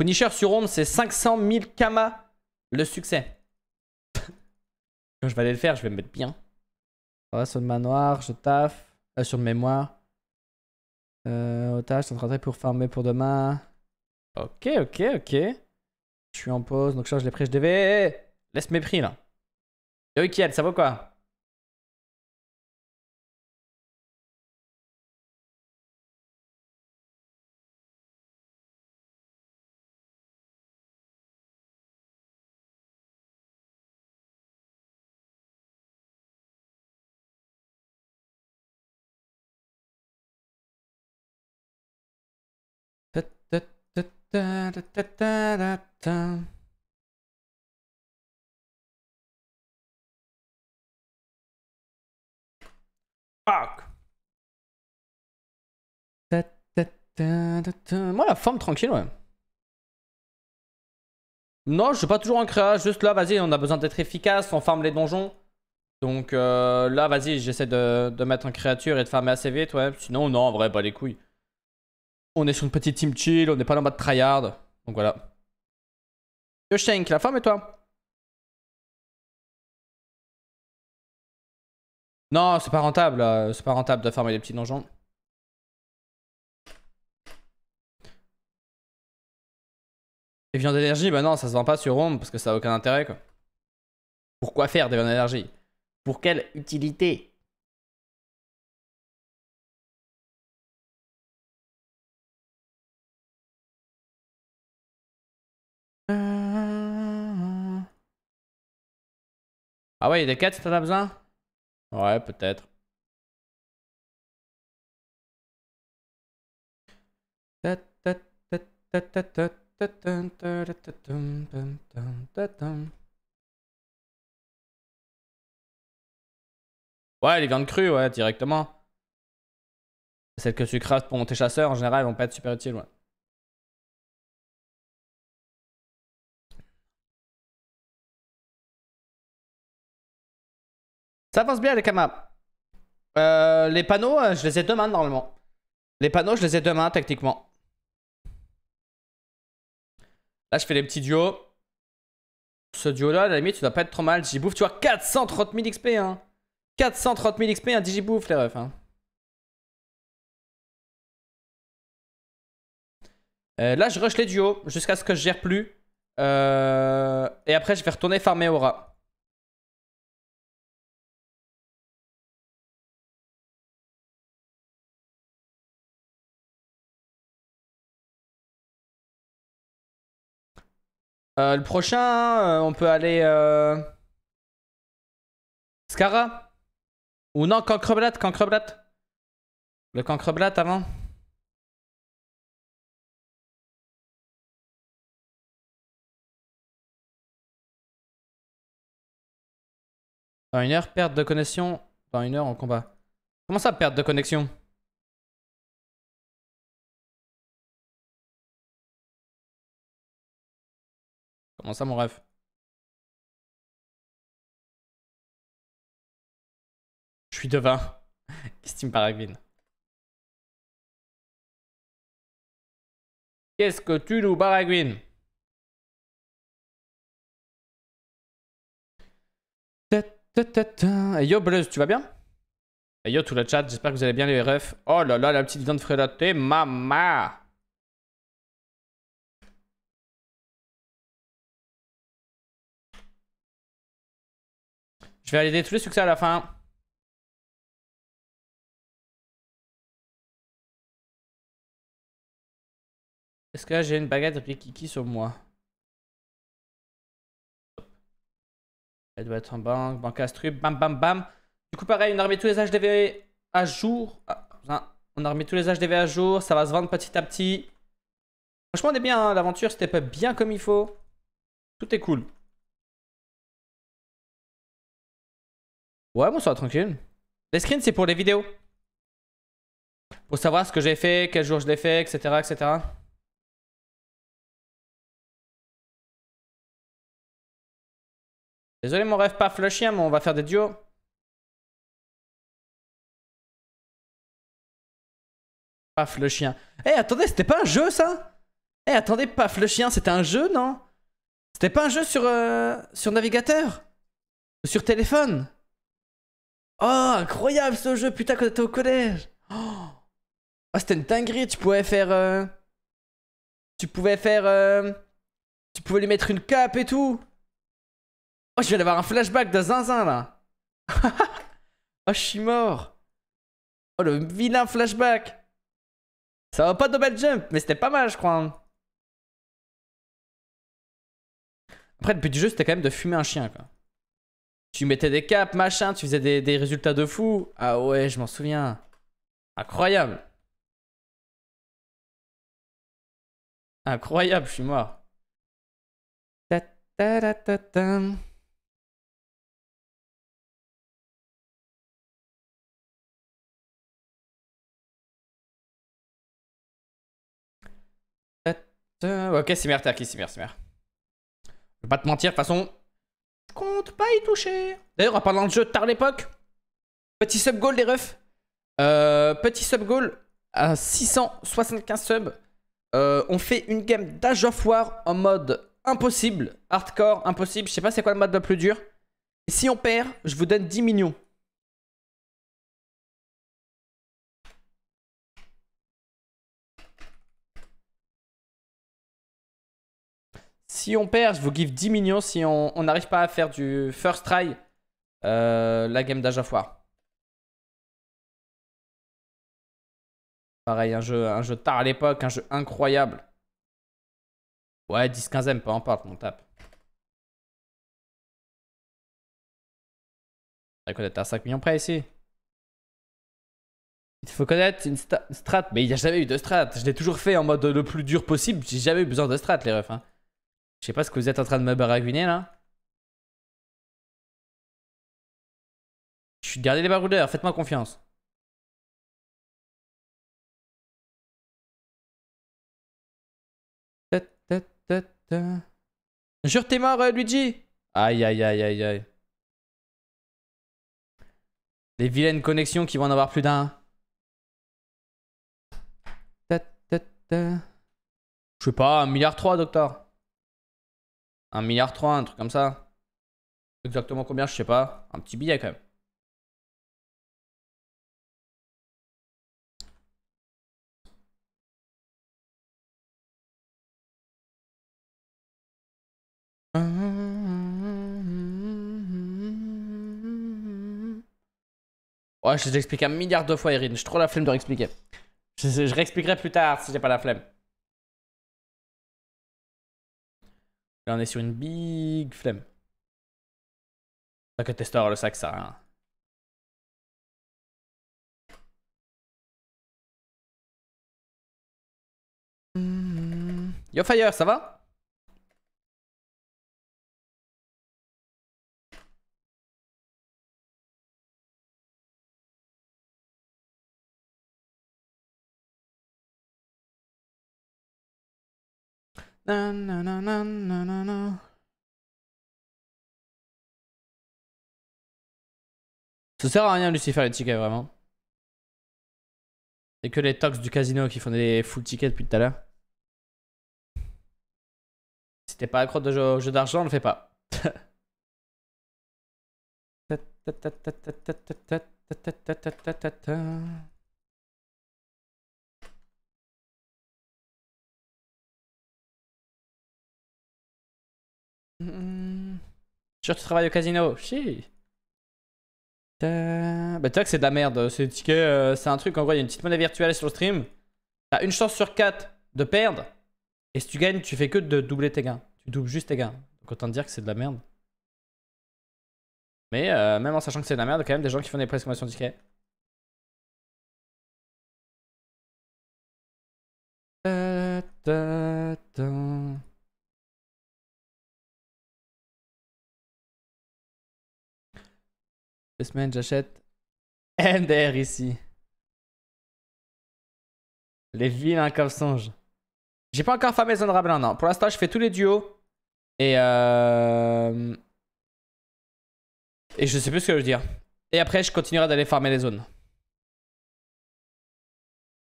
Punisher sur Ronde, c'est 500 000 Kama. Le succès. Quand je vais aller le faire, je vais me mettre bien. Ouais, sur le manoir, je taffe. Euh, sur le mémoire. Euh, otage, t'entraînerai pour farmer pour demain. Ok, ok, ok. Je suis en pause, donc change les prix, je devais. Laisse mes prix là. Yo, Kiel, ça vaut quoi Ta, ta, ta, Fuck. Moi, la forme tranquille, ouais. Non, je suis pas toujours en créa, juste là, vas-y, on a besoin d'être efficace, on farme les donjons. Donc euh, là, vas-y, j'essaie de, de, mettre en créature et de farmer assez vite, ouais. Sinon, non, en vrai, pas les couilles. On est sur une petite team chill, on n'est pas dans bas de tryhard. Donc voilà. Yo Shank, la forme et toi Non, c'est pas rentable. c'est pas rentable de farmer des petits donjons. Et viandes d'énergie, bah non, ça se vend pas sur Rome parce que ça a aucun intérêt quoi. Pourquoi faire des viandes d'énergie Pour quelle utilité Ah ouais, il y a des quêtes, t'en as besoin Ouais, peut-être. Ouais, les viandes crues, ouais, directement. Celles que tu craftes pour monter chasseur, en général, elles vont pas être super utiles, ouais. Ça avance bien les camas. Euh, les panneaux, euh, je les ai demain normalement. Les panneaux, je les ai demain techniquement. Là, je fais les petits duos. Ce duo-là, à la limite, tu doit pas être trop mal. bouffe, tu vois, 430 000 XP. Hein. 430 000 XP, un hein, les refs. Hein. Euh, là, je rush les duos jusqu'à ce que je gère plus. et après, je vais retourner farmer Aura. Euh, le prochain, hein, on peut aller. Euh... Ou non, Cancreblat, Cancreblat. Le Cancreblat avant. une heure, perte de connexion. Dans une heure en combat. Comment ça, perte de connexion Comment ça, mon ref Je suis devin. Qu'est-ce me Qu'est-ce que tu nous baragouines Et yo Blues, tu vas bien Et yo tout le chat, j'espère que vous allez bien les refs. Oh là là, la petite viande frelatée, maman Je vais aller tous les succès à la fin. Est-ce que j'ai une baguette Rikiki sur moi Elle doit être en banque, banque astrup, bam bam bam. Du coup pareil, on a remis tous les HDV à jour. Ah, on a remis tous les HDV à jour, ça va se vendre petit à petit. Franchement on est bien, hein. l'aventure c'était pas bien comme il faut. Tout est cool. Ouais, bonsoir, tranquille. Les screens, c'est pour les vidéos. Pour savoir ce que j'ai fait, quel jour je l'ai fait, etc., etc. Désolé, mon rêve Paf le chien mais on va faire des duos. Paf le chien. Eh, attendez, c'était pas un jeu ça Eh, attendez, Paf le chien, c'était un jeu, non C'était pas un jeu sur, euh, sur navigateur Sur téléphone Oh, incroyable ce jeu, putain, quand t'étais au collège. Oh, oh c'était une dinguerie, tu pouvais faire... Euh, tu pouvais faire... Euh, tu pouvais lui mettre une cape et tout. Oh, je viens d'avoir un flashback de zinzin, là. oh, je suis mort. Oh, le vilain flashback. Ça va pas de double jump, mais c'était pas mal, je crois. Hein. Après, le but du jeu, c'était quand même de fumer un chien, quoi. Tu mettais des caps, machin, tu faisais des, résultats de fou. Ah ouais, je m'en souviens. Incroyable. Incroyable, je suis mort. Ok, c'est merde, c'est merde, c'est merde. Je vais pas te mentir, de toute façon, compte pas y toucher. D'ailleurs, va parlant de jeu, tard l'époque. Petit sub goal des refs. Euh, petit sub goal à 675 subs. Euh, on fait une game d'Age of War en mode impossible, hardcore, impossible. Je sais pas c'est quoi le mode le plus dur. Et si on perd, je vous donne 10 millions. Si on perd, je vous give 10 millions. Si on n'arrive pas à faire du first try, euh, la game of Pareil, un jeu, un jeu tard à l'époque, un jeu incroyable. Ouais, 10-15 M, peu importe, on tape. faut connaître à 5 millions près ici. Il faut connaître une, strat. Mais il n'y a jamais eu de strat. Je l'ai toujours fait en mode le plus dur possible. J'ai jamais eu besoin de strat, les refs. Hein. Je sais pas ce que vous êtes en train de me baragouiner là. Je suis gardé les baroudeurs, faites-moi confiance. Jure t'es mort, euh, Luigi Aïe, aïe, aïe, aïe, aïe. Les vilaines connexions qui vont en avoir plus d'un. Je sais pas, un milliard trois, docteur. Un milliard 3, un truc comme ça. Exactement combien, je sais pas. Un petit billet quand même. Ouais, je l'ai expliqué un milliard de fois, Erin. J'ai trop la flemme de réexpliquer. je réexpliquerai plus tard si j'ai pas la flemme. Là, on est sur une big flemme. que tester le sac, ça. Hein. Mm-hmm. Yo Fire, ça va Ça sert à rien Lucifer les tickets vraiment. C'est que les tox du casino qui font des full tickets depuis tout à l'heure. Si t'es pas accro de jeu, d'argent, on le fait pas. Mmh. tu travailles au casino Si. Bah, tu que c'est de la merde. C'est ticket, euh, c'est un truc. En gros, il y a une petite monnaie virtuelle sur le stream. T'as une chance sur 4 de perdre. Et si tu gagnes, tu fais que de doubler tes gains. Tu doubles juste tes gains. Donc autant te dire que c'est de la merde. Mais euh, même en sachant que c'est de la merde, quand même des gens qui font des prestations de tickets. semaine j'achète MDR ici. Les villes vilains songe. J'ai pas encore farmé de rabbin non. Pour l'instant, je fais tous les duos. Et euh, Et je sais plus ce que je veux dire. Et après, je continuerai d'aller farmer les zones.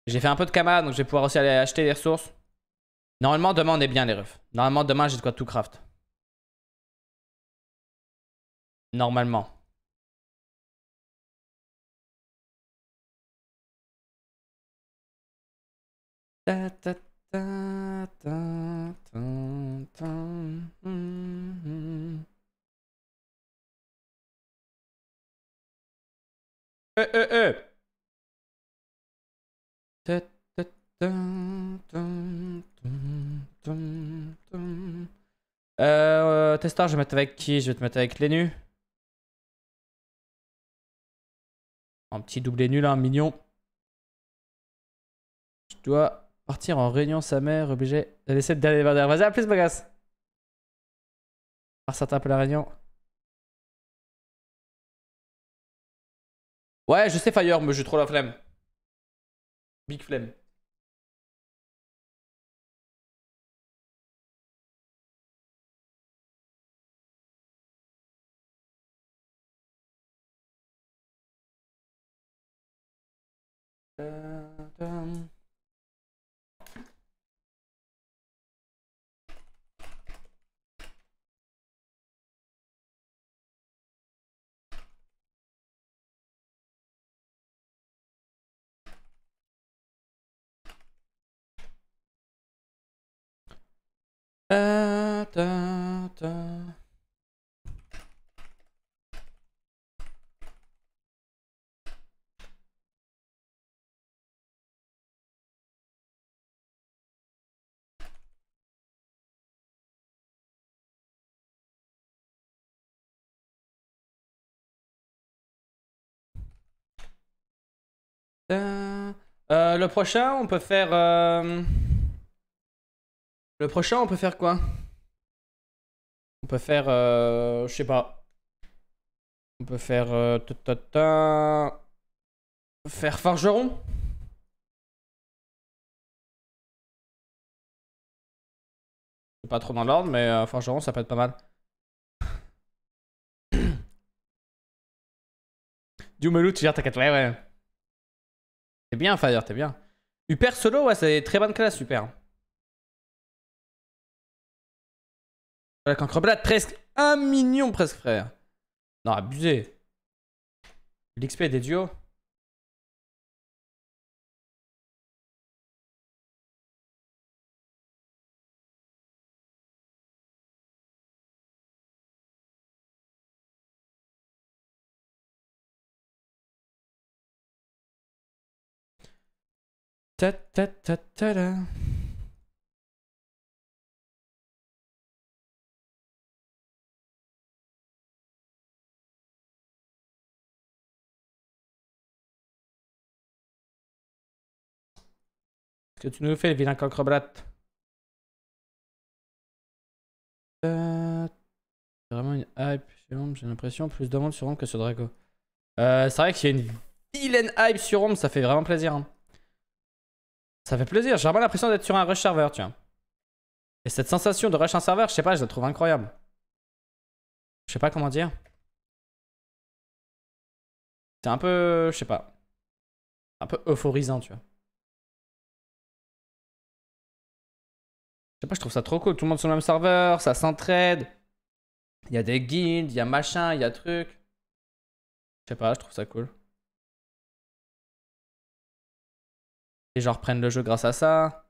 J'ai fait un peu de Kama, donc je vais pouvoir aussi aller acheter des ressources. Normalement, demain, on est bien, les refs. Normalement, demain, j'ai de quoi tout craft. Normalement. Ta, je vais avec qui Je vais te mettre avec les nus. Un petit double nul, un hein, mignon. Je dois Partir en réunion, sa mère obligée de laisser le dernier vendeur. Vas-y, à plus, bagasse. Par ça un la réunion. Ouais, je sais Fire, mais j'ai trop la flemme. Big flemme. Euh, le prochain, on peut faire. Euh, le prochain, on peut faire quoi On peut faire. Euh, je sais pas. On peut faire. Euh... ta. Faire forgeron C'est pas trop dans l'ordre, mais forgeron, ça peut être pas mal. Dumelou, tu viens ta Ouais, ouais. T'es bien, Fire, t'es bien. Uper solo, ouais, c'est très bonne classe, super. La cancreblade, presque un million, presque, frère. Non, abusé. L'XP des duos. Ta ta ta ta Qu'est-ce que tu nous fais, vilain cancrebrat euh, Vraiment une hype sur j'ai l'impression. Plus de monde sur ombre que sur Drago. Euh, c'est vrai qu'il y a une vilaine hype sur ombre, ça fait vraiment plaisir. Hein. Ça fait plaisir, j'ai vraiment l'impression d'être sur un rush serveur, vois Et cette sensation de rush un serveur, je sais pas, je la trouve incroyable. Je sais pas comment dire. C'est un peu, je sais pas, un peu euphorisant, tu vois. Je sais pas, je trouve ça trop cool. Tout le monde sur le même serveur, ça s'entraide. Il y a des guilds, il y a machin, il y a truc. Je sais pas, je trouve ça cool. Les gens reprennent le jeu grâce à ça.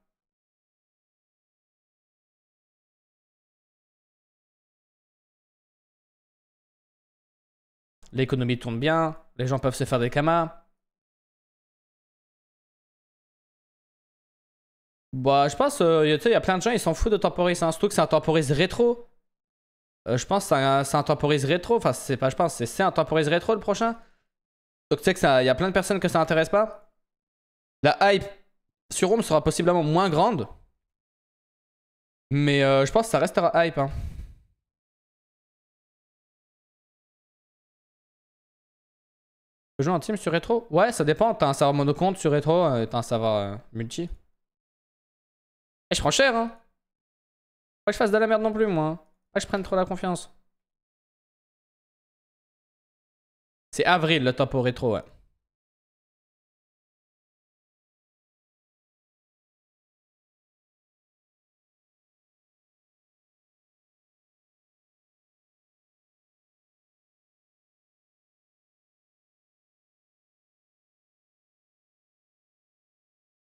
L'économie tourne bien, les gens peuvent se faire des kamas. Bah, je pense, euh, il y a plein de gens, ils s'en foutent de temporiser. Hein, surtout que c'est un temporise rétro. Euh, je pense que c'est un, temporiser rétro. Enfin, c'est pas, je pense, c'est un temporiser rétro le prochain. Donc, tu sais que il y a plein de personnes que ça intéresse pas. La hype sur Rome sera possiblement moins grande. Mais euh, je pense que ça restera hype. Hein. Jouer en team sur rétro Ouais, ça dépend. T'as un serveur monocompte sur rétro, euh, t'as un serveur euh, multi. Et eh, je prends cher, hein. Pas que je fasse de la merde non plus, moi. Hein. Pas que je prenne trop la confiance. C'est avril le top au rétro, ouais.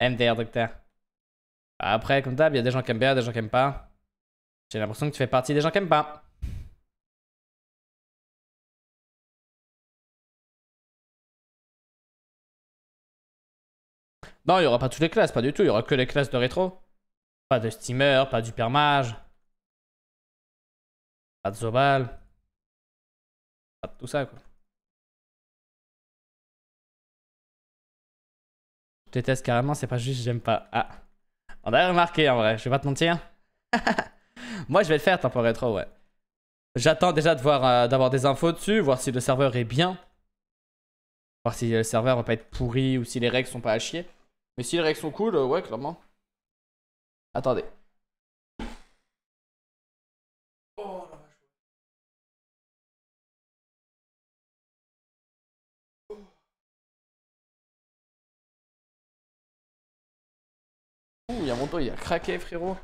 MDR, docteur. Après, comme d'hab, il y a des gens qui aiment bien, des gens qui aiment pas. J'ai l'impression que tu fais partie des gens qui aiment pas. Non, il y aura pas toutes les classes, pas du tout. Il y aura que les classes de rétro. Pas de steamer, pas d'hypermage. Pas de zobal. Pas de tout ça, quoi. Je déteste carrément, c'est pas juste j'aime pas. Ah. On a remarqué en vrai, je vais pas te mentir. Moi je vais le faire, tempo ouais. J'attends déjà euh, d'avoir des infos dessus, voir si le serveur est bien. Voir si euh, le serveur va pas être pourri ou si les règles sont pas à chier. Mais si les règles sont cool, euh, ouais, clairement. Attendez. Toronto, il a craqué, frérot.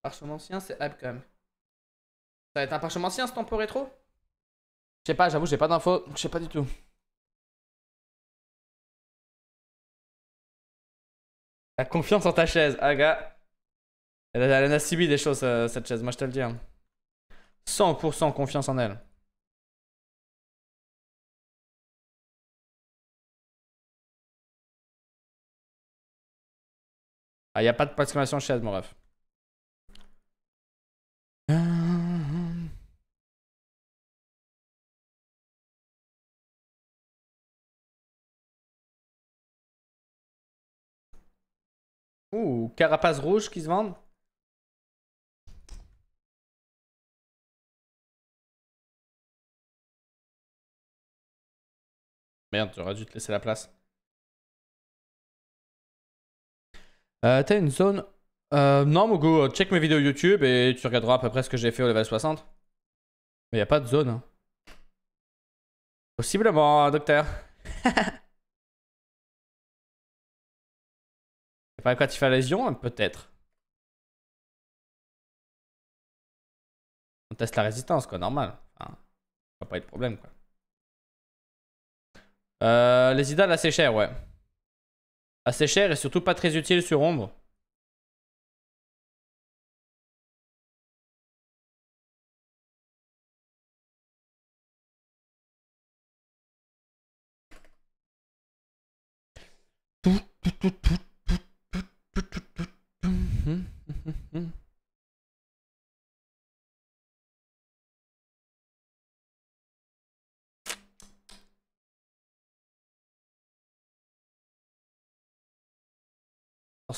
Parchemin ancien, c'est hype quand même. Ça va être un parchemin ancien, ce tempo rétro Je sais pas, j'avoue, j'ai pas d'infos. Je sais pas du tout. La confiance en ta chaise, Aga. Elle, a subi des choses, euh, cette chaise, moi je te le dis. 100% hein. confiance en elle. Ah, il n'y a pas de d'exclamation chez mon Ouh, carapace rouge qui se vend. Merde, j'aurais dû te laisser la place. Euh, t'as une zone. Euh, non, Mogo, check mes vidéos YouTube et tu regarderas à peu près ce que j'ai fait au level 60. Mais y a pas de zone. Hein. Possiblement, hein, docteur. C'est pas Tu tu fait lésion, hein, peut-être. On teste la résistance, quoi, normal. va pas être de problème, quoi. Euh, les idales là, c'est cher, ouais. Assez cher et surtout pas très utile sur Ombre.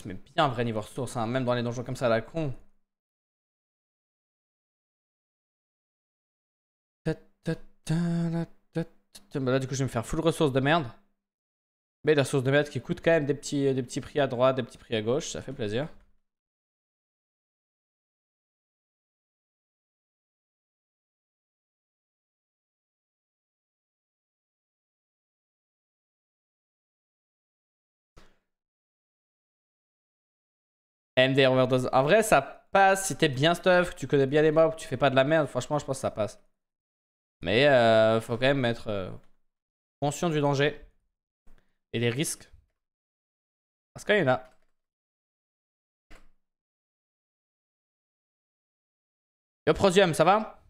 Mais bien vrai niveau ressources, hein, même dans les donjons comme ça à la con. Bah là du coup je vais me faire full ressources de merde. Mais la source de merde qui coûte quand même des petits, euh, des petits prix à droite, des petits prix à gauche, ça fait plaisir. MD Overdose. En vrai, ça passe. Si t'es bien stuff, que tu connais bien les mobs, tu fais pas de la merde, franchement, je pense que ça passe. Mais euh, faut quand même être euh, conscient du danger et des risques. Parce qu'il y en a. Yo Prosium, ça va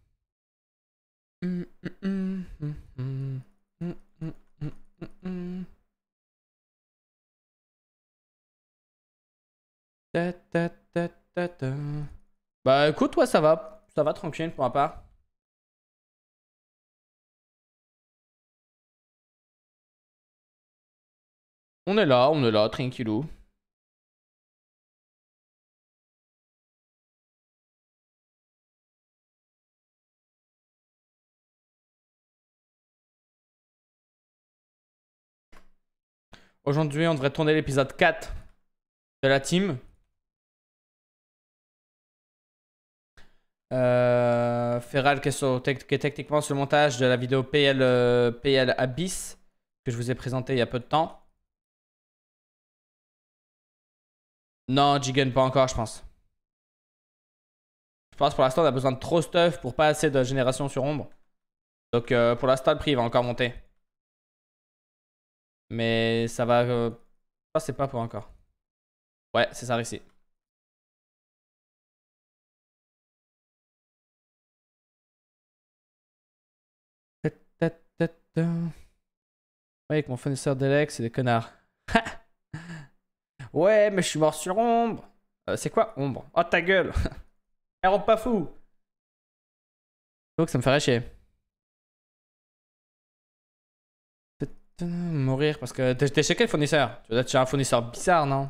bah écoute, ouais, ça va. Ça va tranquille pour ma part. On est là, on est là, tranquillou. Aujourd'hui, on devrait tourner l'épisode 4 de la team. Feral qui est, techniquement sur le montage de la vidéo PL, euh, PL Abyss que je vous ai présenté il y a peu de temps. Non, Jigen pas encore, je pense. Je pense pour l'instant on a besoin de trop stuff pour pas assez de génération sur ombre. Donc euh, pour l'instant le prix va encore monter. Mais ça va... Euh, je c'est pas pour encore. Ouais, c'est ça ici. Oui Ouais, avec mon fournisseur d'Alex, c'est des connards. ouais, mais je suis mort sur ombre. c'est quoi ombre Oh ta gueule On pas fou que ça me ferait chier. Mourir parce que t'es chez quel fournisseur Tu dire tu un fournisseur bizarre, non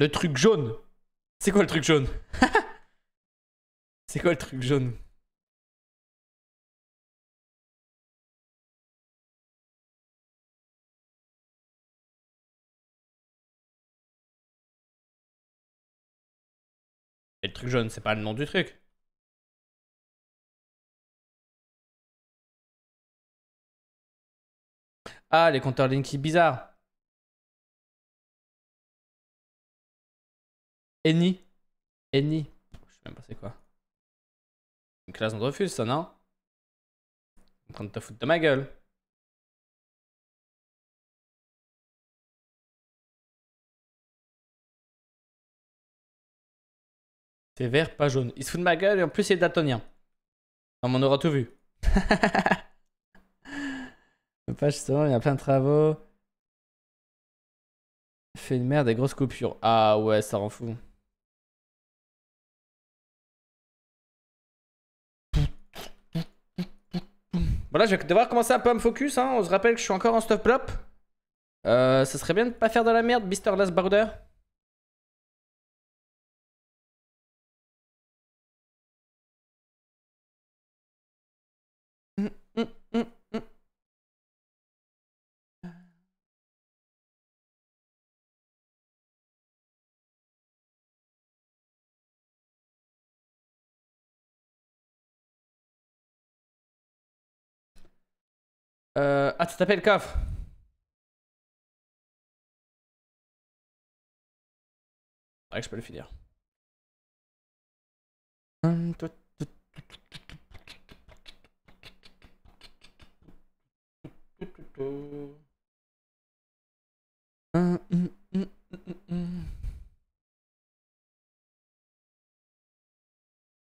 Le truc jaune. C'est quoi le truc jaune C'est quoi le truc jaune Et le truc jaune, c'est pas le nom du truc. Ah, les compteurs Linky bizarres. Eni. Eni. Je sais même pas c'est quoi. Une classe de refuse, ça, non En train de te foutre de ma gueule. C'est vert, pas jaune. Il se fout de ma gueule et en plus, il est d'Atonien. Non, on aura tout vu. pas justement, il y a plein de travaux. Fait une merde, des grosses coupures. Ah ouais, ça rend fou. Voilà, je vais devoir commencer un peu à me focus. Hein. On se rappelle que je suis encore en stop-plop. Euh, ça serait bien de pas faire de la merde, Mr Last Border. Euh, ah, tu t'appelles Ouais, je peux le finir.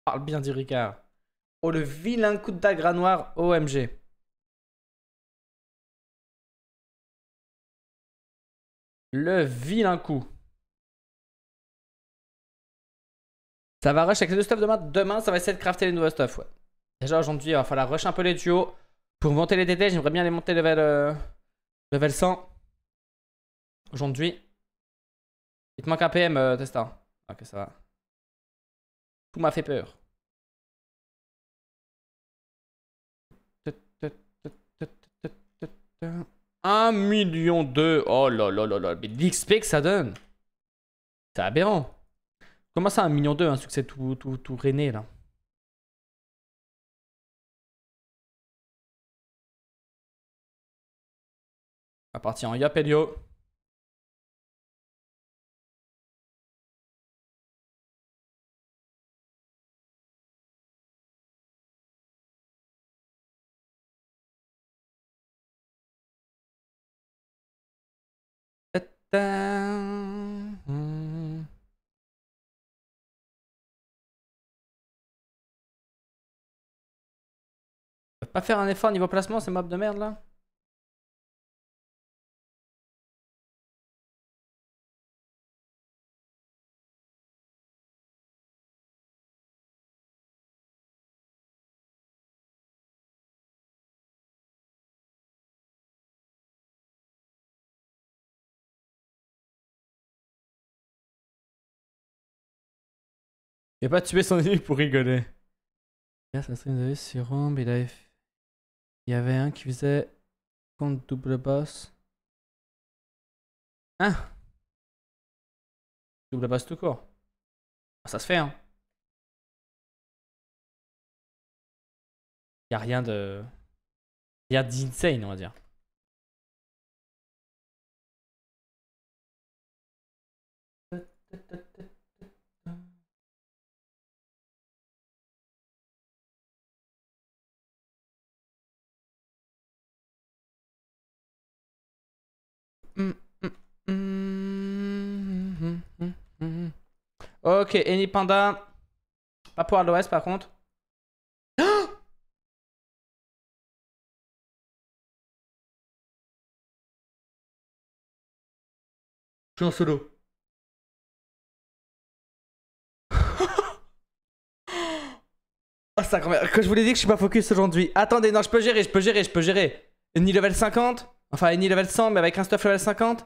Parle bien dit Ricard. Oh le vilain coup de noir OMG. Le vilain coup. Ça va rush avec les deux stuff demain. Demain, ça va essayer de crafter les nouveaux stuff, Déjà aujourd'hui, il va falloir rush un peu les duos. Pour monter les DD, j'aimerais bien les monter level, euh, level 100. Aujourd'hui. Il te manque un PM, euh, Testa. Ok, ça va. Tout m'a fait peur. 1 million de... Oh là là là là. Mais l'XP que ça donne. C'est aberrant. Comment ça, 1 million 2, un succès tout, tout, tout rené, là À partir en Yapelio. Va faire un effort niveau placement, ces maps de merde là. Il a pas tué son ennemi pour rigoler. Là, ça stream de sur il avait il y avait un qui faisait contre double boss. Hein Double boss tout court. Ah, ça se fait, hein. Il a rien de... Il y a d'insane, on va dire. Ok, Any Panda. Pas pour l'OS par contre. Je suis en solo. Oh, ça, Quand je vous l'ai dit que je suis pas focus aujourd'hui. Attendez, non, je peux gérer, je peux gérer, je peux gérer. Ni level 50. Enfin, ni level 100, mais avec un stuff level 50.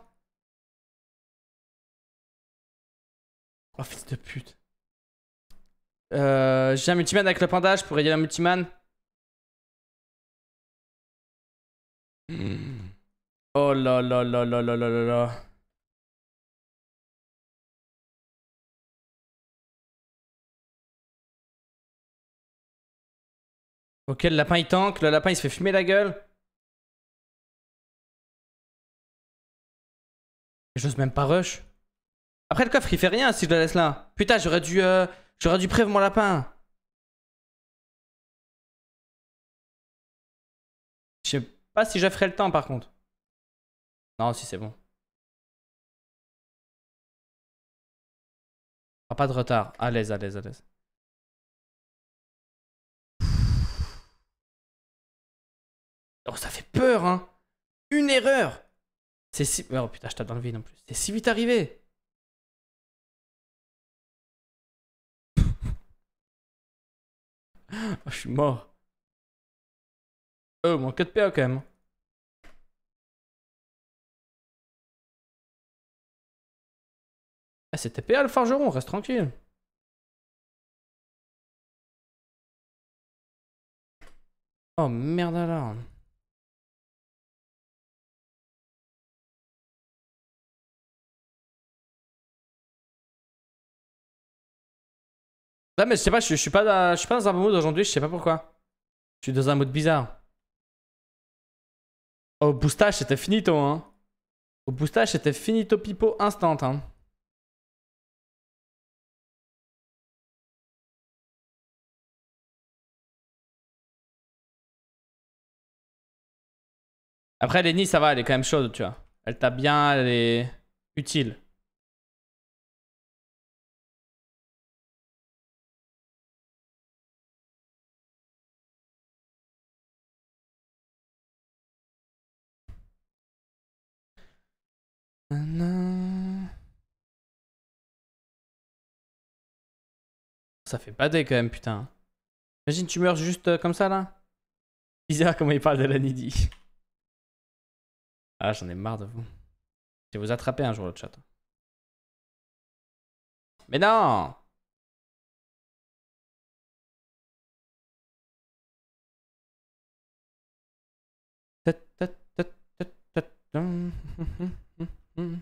Oh fils de pute. Euh, J'ai un multiman avec le panda, je pourrais aller un multiman. Hmm. Oh là là là là là là là là. Ok, le lapin il tank, le lapin il se fait fumer la gueule. J'ose même pas rush. Après, le coffre, il fait rien si je le laisse là. Putain, j'aurais dû, euh, j'aurais dû prévenir mon lapin. Je sais pas si je ferai le temps, par contre. Non, si, c'est bon. Ah, pas de retard. Allez l'aise, à l'aise, à l'aise. Oh, ça fait peur, hein Une erreur C'est si... Oh putain, je tape dans le vide en plus. C'est si vite arrivé je suis mort. Oh, moins 4 PA quand même. Hein. Ah, c'était PA le Fargeron, reste tranquille. Oh merde alors. mais je sais pas, je, suis pas dans, un bon mood aujourd'hui, je sais pas pourquoi. Je suis dans un mood bizarre. Au oh, boostage, c'était finito, hein. Au oh, boostage, c'était finito pipo instant, hein. Après, Lenny, ça va, elle est quand même chaude, tu vois. Elle tape bien, elle est utile. Ça fait badé quand même, putain. Imagine, tu meurs juste euh, comme ça là. Bizarre comment il parle de la Nidhi. Ah, j'en ai marre de vous. Je vais vous attraper un jour, le chat. Mais non Mm.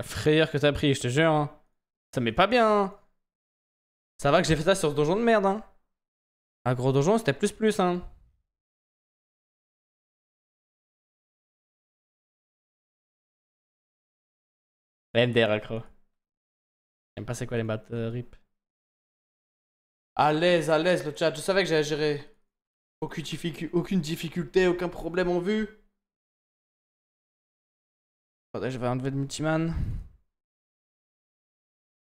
La frayeur que t'as pris, je te jure. Hein. Ça m'est pas bien. Hein. Ça va que j'ai fait ça sur ce donjon de merde. Hein. Un gros donjon, c'était plus plus. Hein. MDR accro. J'aime pas c'est quoi les maths euh, rip. À l'aise, à l'aise le chat, je savais que j'allais gérer. Aucune, difficulté, aucun problème en vue. Attendez, je vais enlever le multiman.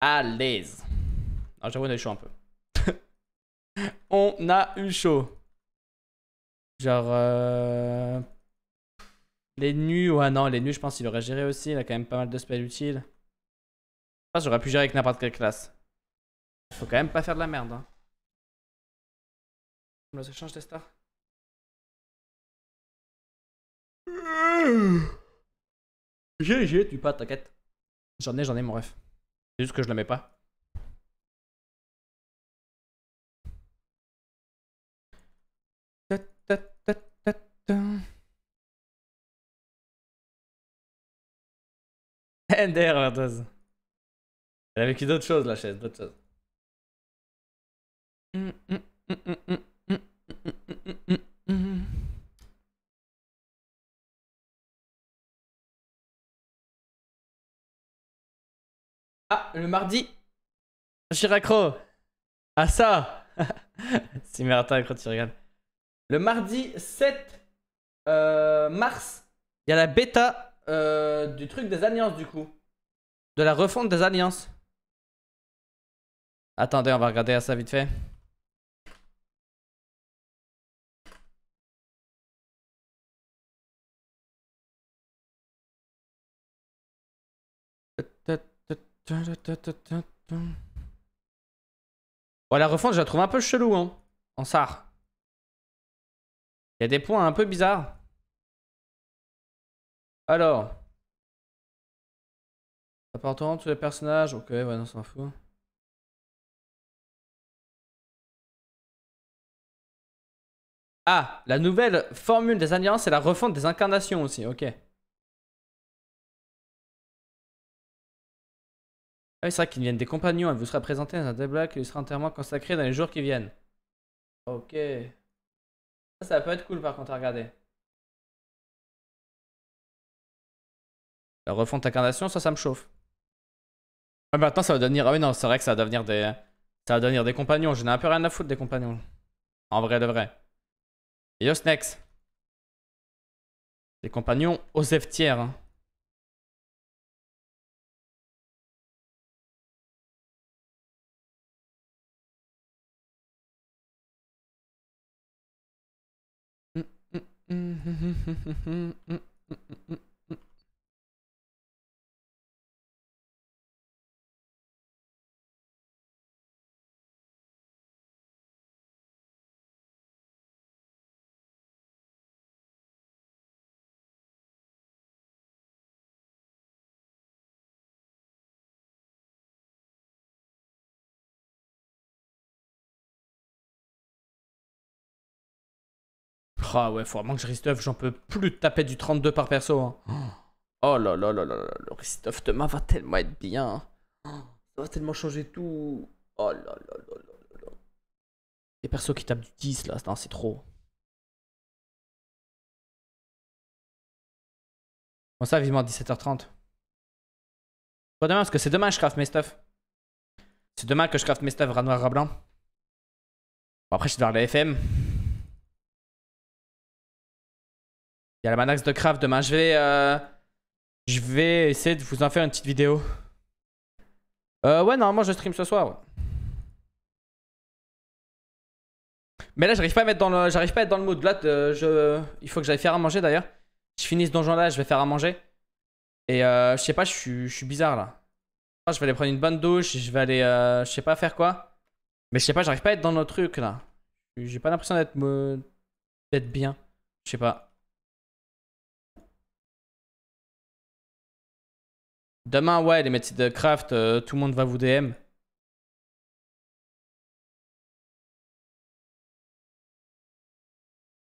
À l'aise. Non, ah, j'avoue, on a eu chaud un peu. on a eu chaud. Genre... Euh, les nus, ouais, non, les nus, je pense qu'il aurait géré aussi. Il a quand même pas mal de spells utiles. Je pense j'aurais pu gérer avec n'importe quelle classe. Faut quand même pas faire de la merde. Hein. On change des stars. J'ai, j'ai, tu pas, t'inquiète. J'en ai, j'en ai, mon ref. C'est juste que je le mets pas. derrière Elle a vécu d'autres choses, la chaise, d'autres choses. ah, le mardi, Chiracro. Ah ça Si Martin, quand tu regardes. Le mardi 7 euh, mars, il y a la bêta euh, du truc des alliances du coup. De la refonte des alliances. Attendez, on va regarder ça vite fait. Bon, la refonte, je la trouve un peu chelou, hein. En ça. Il y a des points un peu bizarres. Alors. Appartenant tous les personnages. Ok, ouais, non, s'en Ah, la nouvelle formule des alliances et la refonte des incarnations aussi, ok. Ah c'est vrai qu'ils viennent des compagnons, elle vous sera présentée dans un débat qui lui sera entièrement consacré dans les jours qui viennent. Ok. Ça, ça peut être cool par contre à regarder. La refonte incarnation, ça, ça me chauffe. Ah, maintenant, ça va devenir. Ah oui, non, c'est vrai que ça va devenir des. Ça va devenir des compagnons. Je n'ai un peu rien à foutre des compagnons. En vrai de vrai. Et yo, Des compagnons aux tiers. Hein. Ah ouais, faut vraiment que je Christophe, j'en peux plus de taper du 32 par perso. Hein. Oh là là là là là, le Christophe demain va tellement être bien. Ça va tellement changer tout. Oh là là là là là. Les persos qui tapent du 10 là, c'est trop. Bon ça vivement 17h30. Pas demain parce que c'est demain que je craft mes stuff. C'est demain que je craft mes stuff ras noir à blanc. Bon, après je suis aller la FM. Il y a la Manax de Craft demain. Je vais, euh, je vais essayer de vous en faire une petite vidéo. Euh, ouais, normalement, je stream ce soir. Mais là, j'arrive pas à dans j'arrive pas à être dans le mood. Là, euh, il faut que j'aille faire à manger d'ailleurs. Je finis ce donjon là, je vais faire à manger. Et euh, je sais pas, je suis, je suis bizarre là. Je vais aller prendre une bonne douche, je vais aller, euh, je sais pas faire quoi. Mais je sais pas, j'arrive pas à être dans le truc là. J'ai pas l'impression d'être, d'être bien. Je sais pas. Demain, ouais, les métiers de craft, euh, tout le monde va vous DM.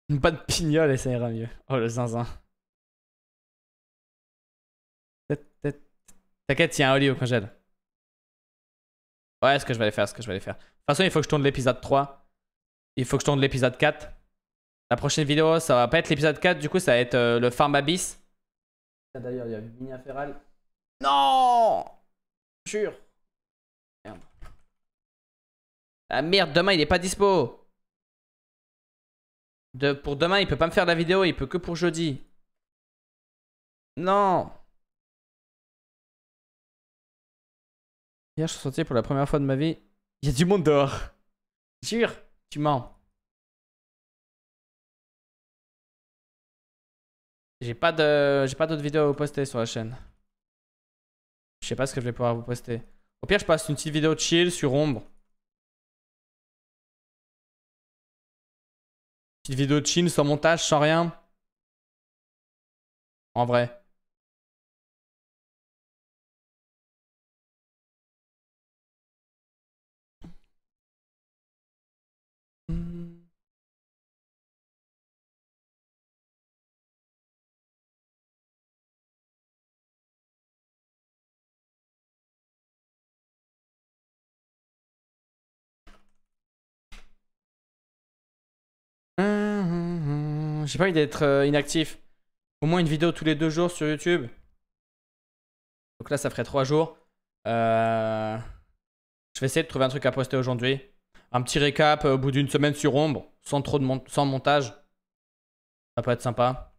Pas de pignole et ça ira mieux. Oh le zinzin. T'inquiète, il y a un Oli au congèle. Ouais, ce que je vais aller faire, ce que je vais aller faire. De toute façon, il faut que je tourne l'épisode 3. Il faut que je tourne l'épisode 4. La prochaine vidéo, ça va pas être l'épisode 4, du coup, ça va être euh, le Farm Abyss. D'ailleurs, il y a mini Feral. Non Jure. Merde. Ah merde, demain il est pas dispo. De, pour demain, il peut pas me faire la vidéo, il peut que pour jeudi. Non. Hier, je suis sorti pour la première fois de ma vie. Il y a du monde dehors. Jure, tu mens. J'ai pas de, j'ai pas d'autres vidéos à poster sur la chaîne. Je sais pas ce que je vais pouvoir vous poster. Au pire, je passe une petite vidéo chill sur Ombre. Petite vidéo chill, sans montage, sans rien. En vrai. J'ai pas envie d'être euh, inactif. Au moins une vidéo tous les deux jours sur YouTube. Donc là, ça ferait trois jours. Euh, je vais essayer de trouver un truc à poster aujourd'hui. Un petit récap euh, au bout d'une semaine sur ombre, sans trop de sans montage. Ça peut être sympa.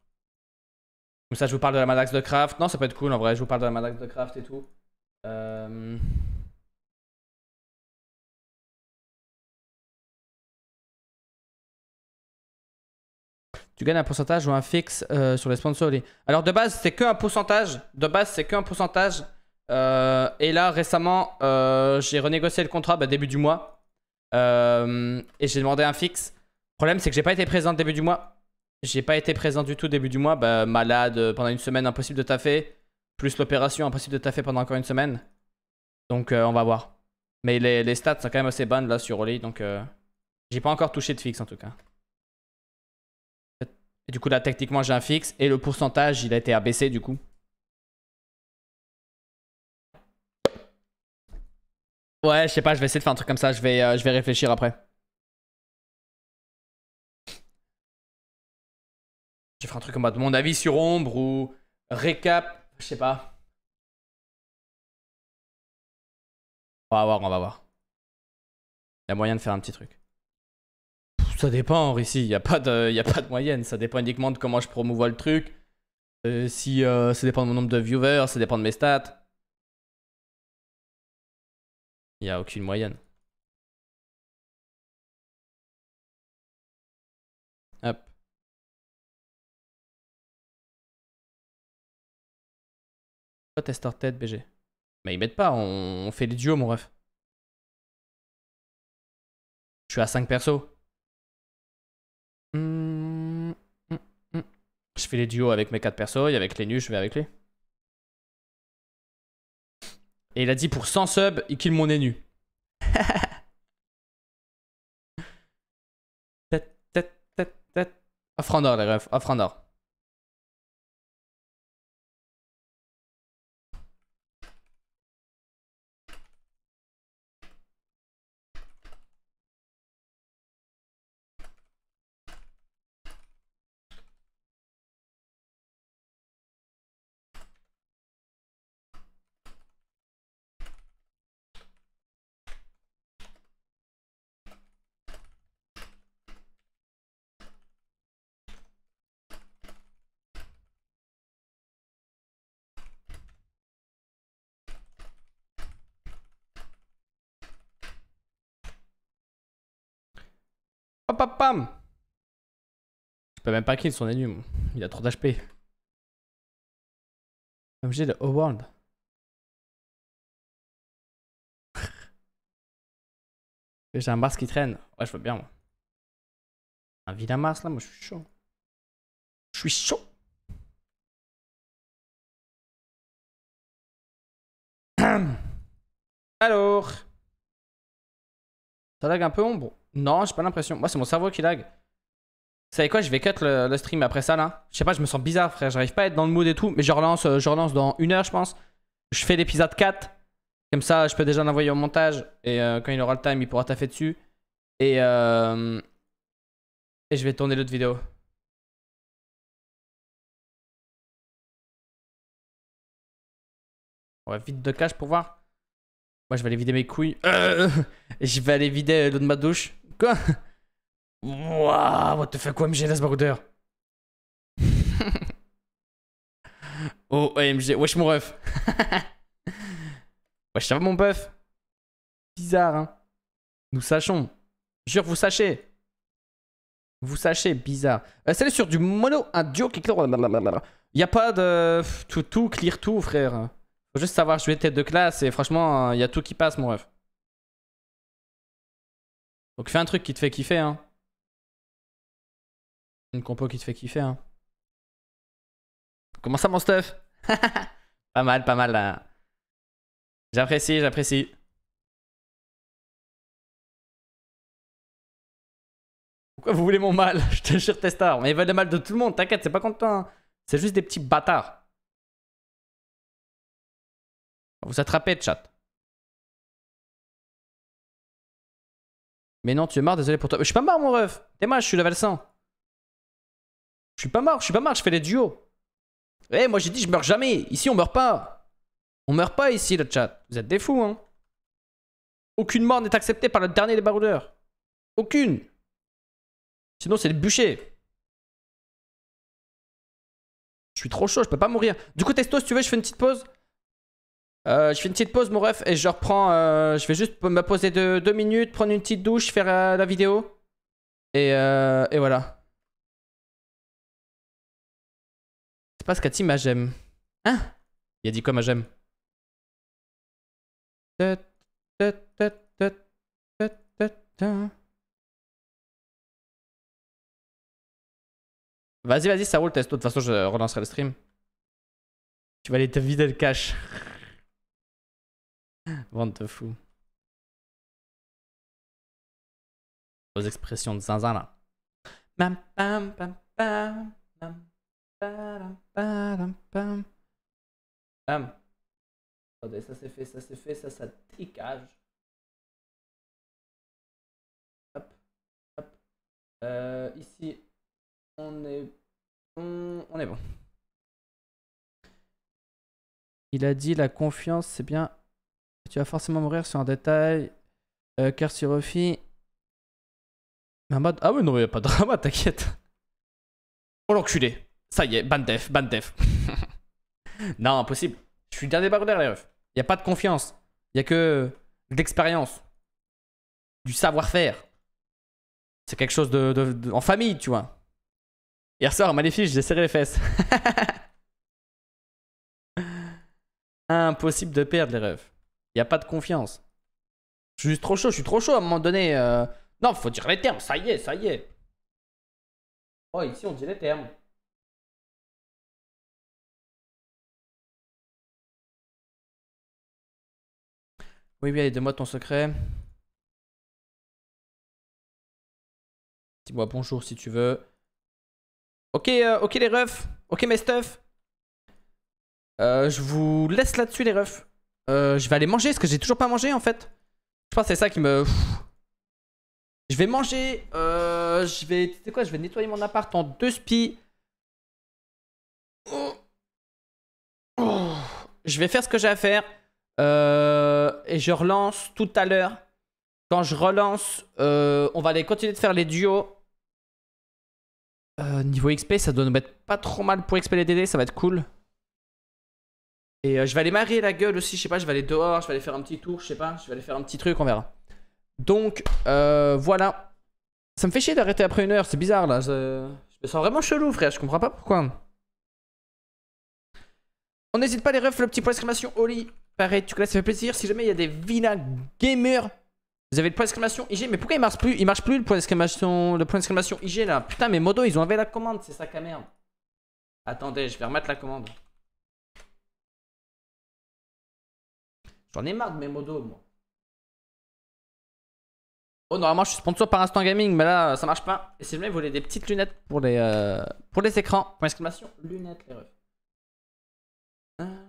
Comme ça, je vous parle de la Madax de Craft. Non, ça peut être cool en vrai. Je vous parle de la Madax de Craft et tout. Euh... Tu gagnes un pourcentage ou un fixe euh, sur les sponsors sponsors Alors de base, c'est que un pourcentage. De base, c'est qu'un pourcentage. Euh, et là, récemment, euh, j'ai renégocié le contrat bah, début du mois. et j'ai demandé un fixe. Le problème, c'est que j'ai pas été présent début du mois. J'ai pas été présent du tout début du mois. Bah, malade pendant une semaine, impossible de taffer. Plus l'opération, impossible de taffer pendant encore une semaine. Donc on va voir. Mais les, stats sont quand même assez bonnes là sur Oli. Donc j'ai pas encore touché de fixe en tout cas. Et du coup, là, techniquement, j'ai un fixe. Et le pourcentage, il a été abaissé, du coup. Ouais, je sais pas, je vais essayer de faire un truc comme ça. Je vais, euh, je vais réfléchir après. Je vais faire un truc en de mon avis sur ombre ou récap, je sais pas. On va voir, on va voir. Il y a moyen de faire un petit truc. Ça dépend, ici. Il n'y a, pas de, a pas de moyenne. Ça dépend uniquement de comment je promouvois le truc. Euh, si euh, ça dépend de mon nombre de viewers, ça dépend de mes stats. Il n'y a aucune moyenne. Hop. tester tête BG Mais ils mettent pas, on, on fait les duos mon ref. Je suis à 5 persos. Mmh, mmh, mmh. Je fais les duos avec mes 4 persos et avec les nus, je vais avec lui. Et il a dit pour 100 subs, il kill mon énu. Afrandor, les refs, d'or. Hop, pam Je peux même pas kill son ennemi. Il a trop d'HP. Objet de World. J'ai un Mars qui traîne. Ouais, je veux bien, moi. Un vilain Mars, là, moi, je suis chaud. Je suis chaud. Alors. Ça lag un peu bon. Non, j'ai pas l'impression. Moi, c'est mon cerveau qui lag. Vous savez quoi, je vais cut le, stream après ça là. Je sais pas, je me sens bizarre frère, j'arrive pas à être dans le mood et tout, mais je relance, euh, je relance dans une heure je pense. Je fais l'épisode 4, comme ça je peux déjà l'envoyer au montage et euh, quand il aura le time il pourra taffer dessus. Et, euh, et je vais tourner l'autre vidéo. On va vite de cache pour voir. Moi, je vais aller vider mes couilles. Euh, je vais aller vider euh, l'eau de ma douche. Quoi Waouh, what the fuck, OMG, oh, OMG, wesh mon ref. wesh, ça va mon puff Bizarre, hein. Nous sachons. Jure, vous sachez. Vous sachez, bizarre. Euh, sur du mono, un duo qui clore Il pas de. Tout, tout, clear tout, frère. Faut juste savoir jouer tête de classe et franchement, il euh, y a tout qui passe, mon ref. Donc fais un truc qui te fait kiffer, hein. Une compo qui te fait kiffer, hein. Comment ça, mon stuff Pas mal, pas mal, là. J'apprécie, j'apprécie. Pourquoi vous voulez mon mal Je te jure, Testar. Mais il le mal de tout le monde, t'inquiète, c'est pas contre toi. Hein. C'est juste des petits bâtards. Vous attrapez, chat. Mais non, tu es mort, désolé pour toi. Je suis pas mort, mon ref. T'es je suis level 100. Je suis pas mort, je suis pas mort. je fais les duos. Eh, moi j'ai dit, je meurs jamais. Ici, on meurt pas. On meurt pas ici, le chat. Vous êtes des fous, hein. Aucune mort n'est acceptée par le dernier des baroudeurs. Aucune. Sinon, c'est le bûcher. Je suis trop chaud, je peux pas mourir. Du coup, Testo, si tu veux, je fais une petite pause. Euh, je fais une petite pause, mon ref, et je reprends. Euh, je vais juste me poser deux, minutes, prendre une petite douche, faire euh, la vidéo. Et, voilà. C'est pas ce qu'a dit Hein Il a dit quoi, Magem Vas-y, vas-y, ça roule, testo. De toute façon, je relancerai le stream. Tu vas aller te vider le cache. Bande de fou. Vos expressions de zinzin là. Bam. Attendez, ça c'est fait, ça c'est fait, ça, ça ticage. Hop, hop. Euh, ici, on est bon. On est bon. Il a dit la confiance, c'est bien tu vas forcément mourir sur un détail. Euh, cœur sur Ah oui, non, il n'y a pas de drama, t'inquiète. Oh l'enculé. Ça y est, bandef, bandef. non, impossible. Je suis le dernier baroudeur, les refs. n'y a pas de confiance. Il Y a que de l'expérience. Du savoir-faire. C'est quelque chose de, En famille, tu vois. Hier soir, maléfique, j'ai serré les fesses. Impossible de perdre les refs pas de confiance. Je suis trop chaud, je suis trop chaud à un moment donné. Euh... Non, faut dire les termes, ça y est, ça y est. Oh, ici on dit les termes. Oui, oui, allez, donne-moi ton secret. Dis-moi bonjour si tu veux. Ok, euh, ok les refs, ok mes stuff. Euh, je vous laisse là-dessus les refs. Euh, je vais aller manger, parce que j'ai toujours pas mangé en fait. Je pense que c'est ça qui me... Je vais manger, euh, je vais... quoi, je vais nettoyer mon appart en deux spi oh. Oh. Je vais faire ce que j'ai à faire. Euh, et je relance tout à l'heure. Quand je relance, on va aller continuer de faire les duos. niveau XP, ça doit nous mettre pas trop mal pour XP les DD, ça va être cool. Et euh, je vais aller marrer la gueule aussi, je sais pas, je vais aller dehors, je vais aller faire un petit tour, je sais pas, je vais aller faire un petit truc, on verra. Donc, euh, voilà. Ça me fait chier d'arrêter après une heure, c'est bizarre là. Je... me sens vraiment chelou, frère, je comprends pas pourquoi. On n'hésite pas les refs, le petit point d'exclamation, Oli. Pareil, tu connais, ça fait plaisir. Si jamais il y a des villas gamers, vous avez le point d'exclamation IG. Mais pourquoi il marche plus Il marche plus le point d'exclamation, le point d'exclamation IG là. Putain, mais Modo, ils ont enlevé la commande, c'est ça, merde. Attendez, je vais remettre la commande. J'en ai marre de mes modos, moi. Oh, normalement, je suis sponsor par Instant Gaming, mais là, ça marche pas. Et si jamais vous voulez des petites lunettes pour les, euh, pour les écrans, point d'exclamation, lunettes, les refs. Euh,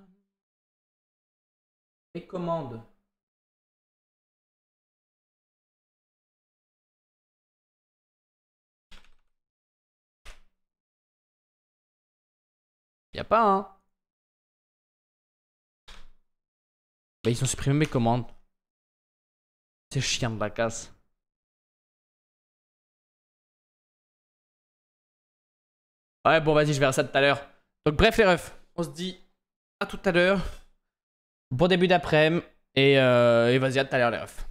les commandes. Y a pas, hein Bah, ils ont supprimé mes commandes. C'est chiant de la casse. Ouais, bon, vas-y, je verrai ça tout à l'heure. Donc, bref, les refs, on se dit à tout à l'heure. Bon début d'après-midi. Et, euh, et vas-y, à tout à l'heure, les refs.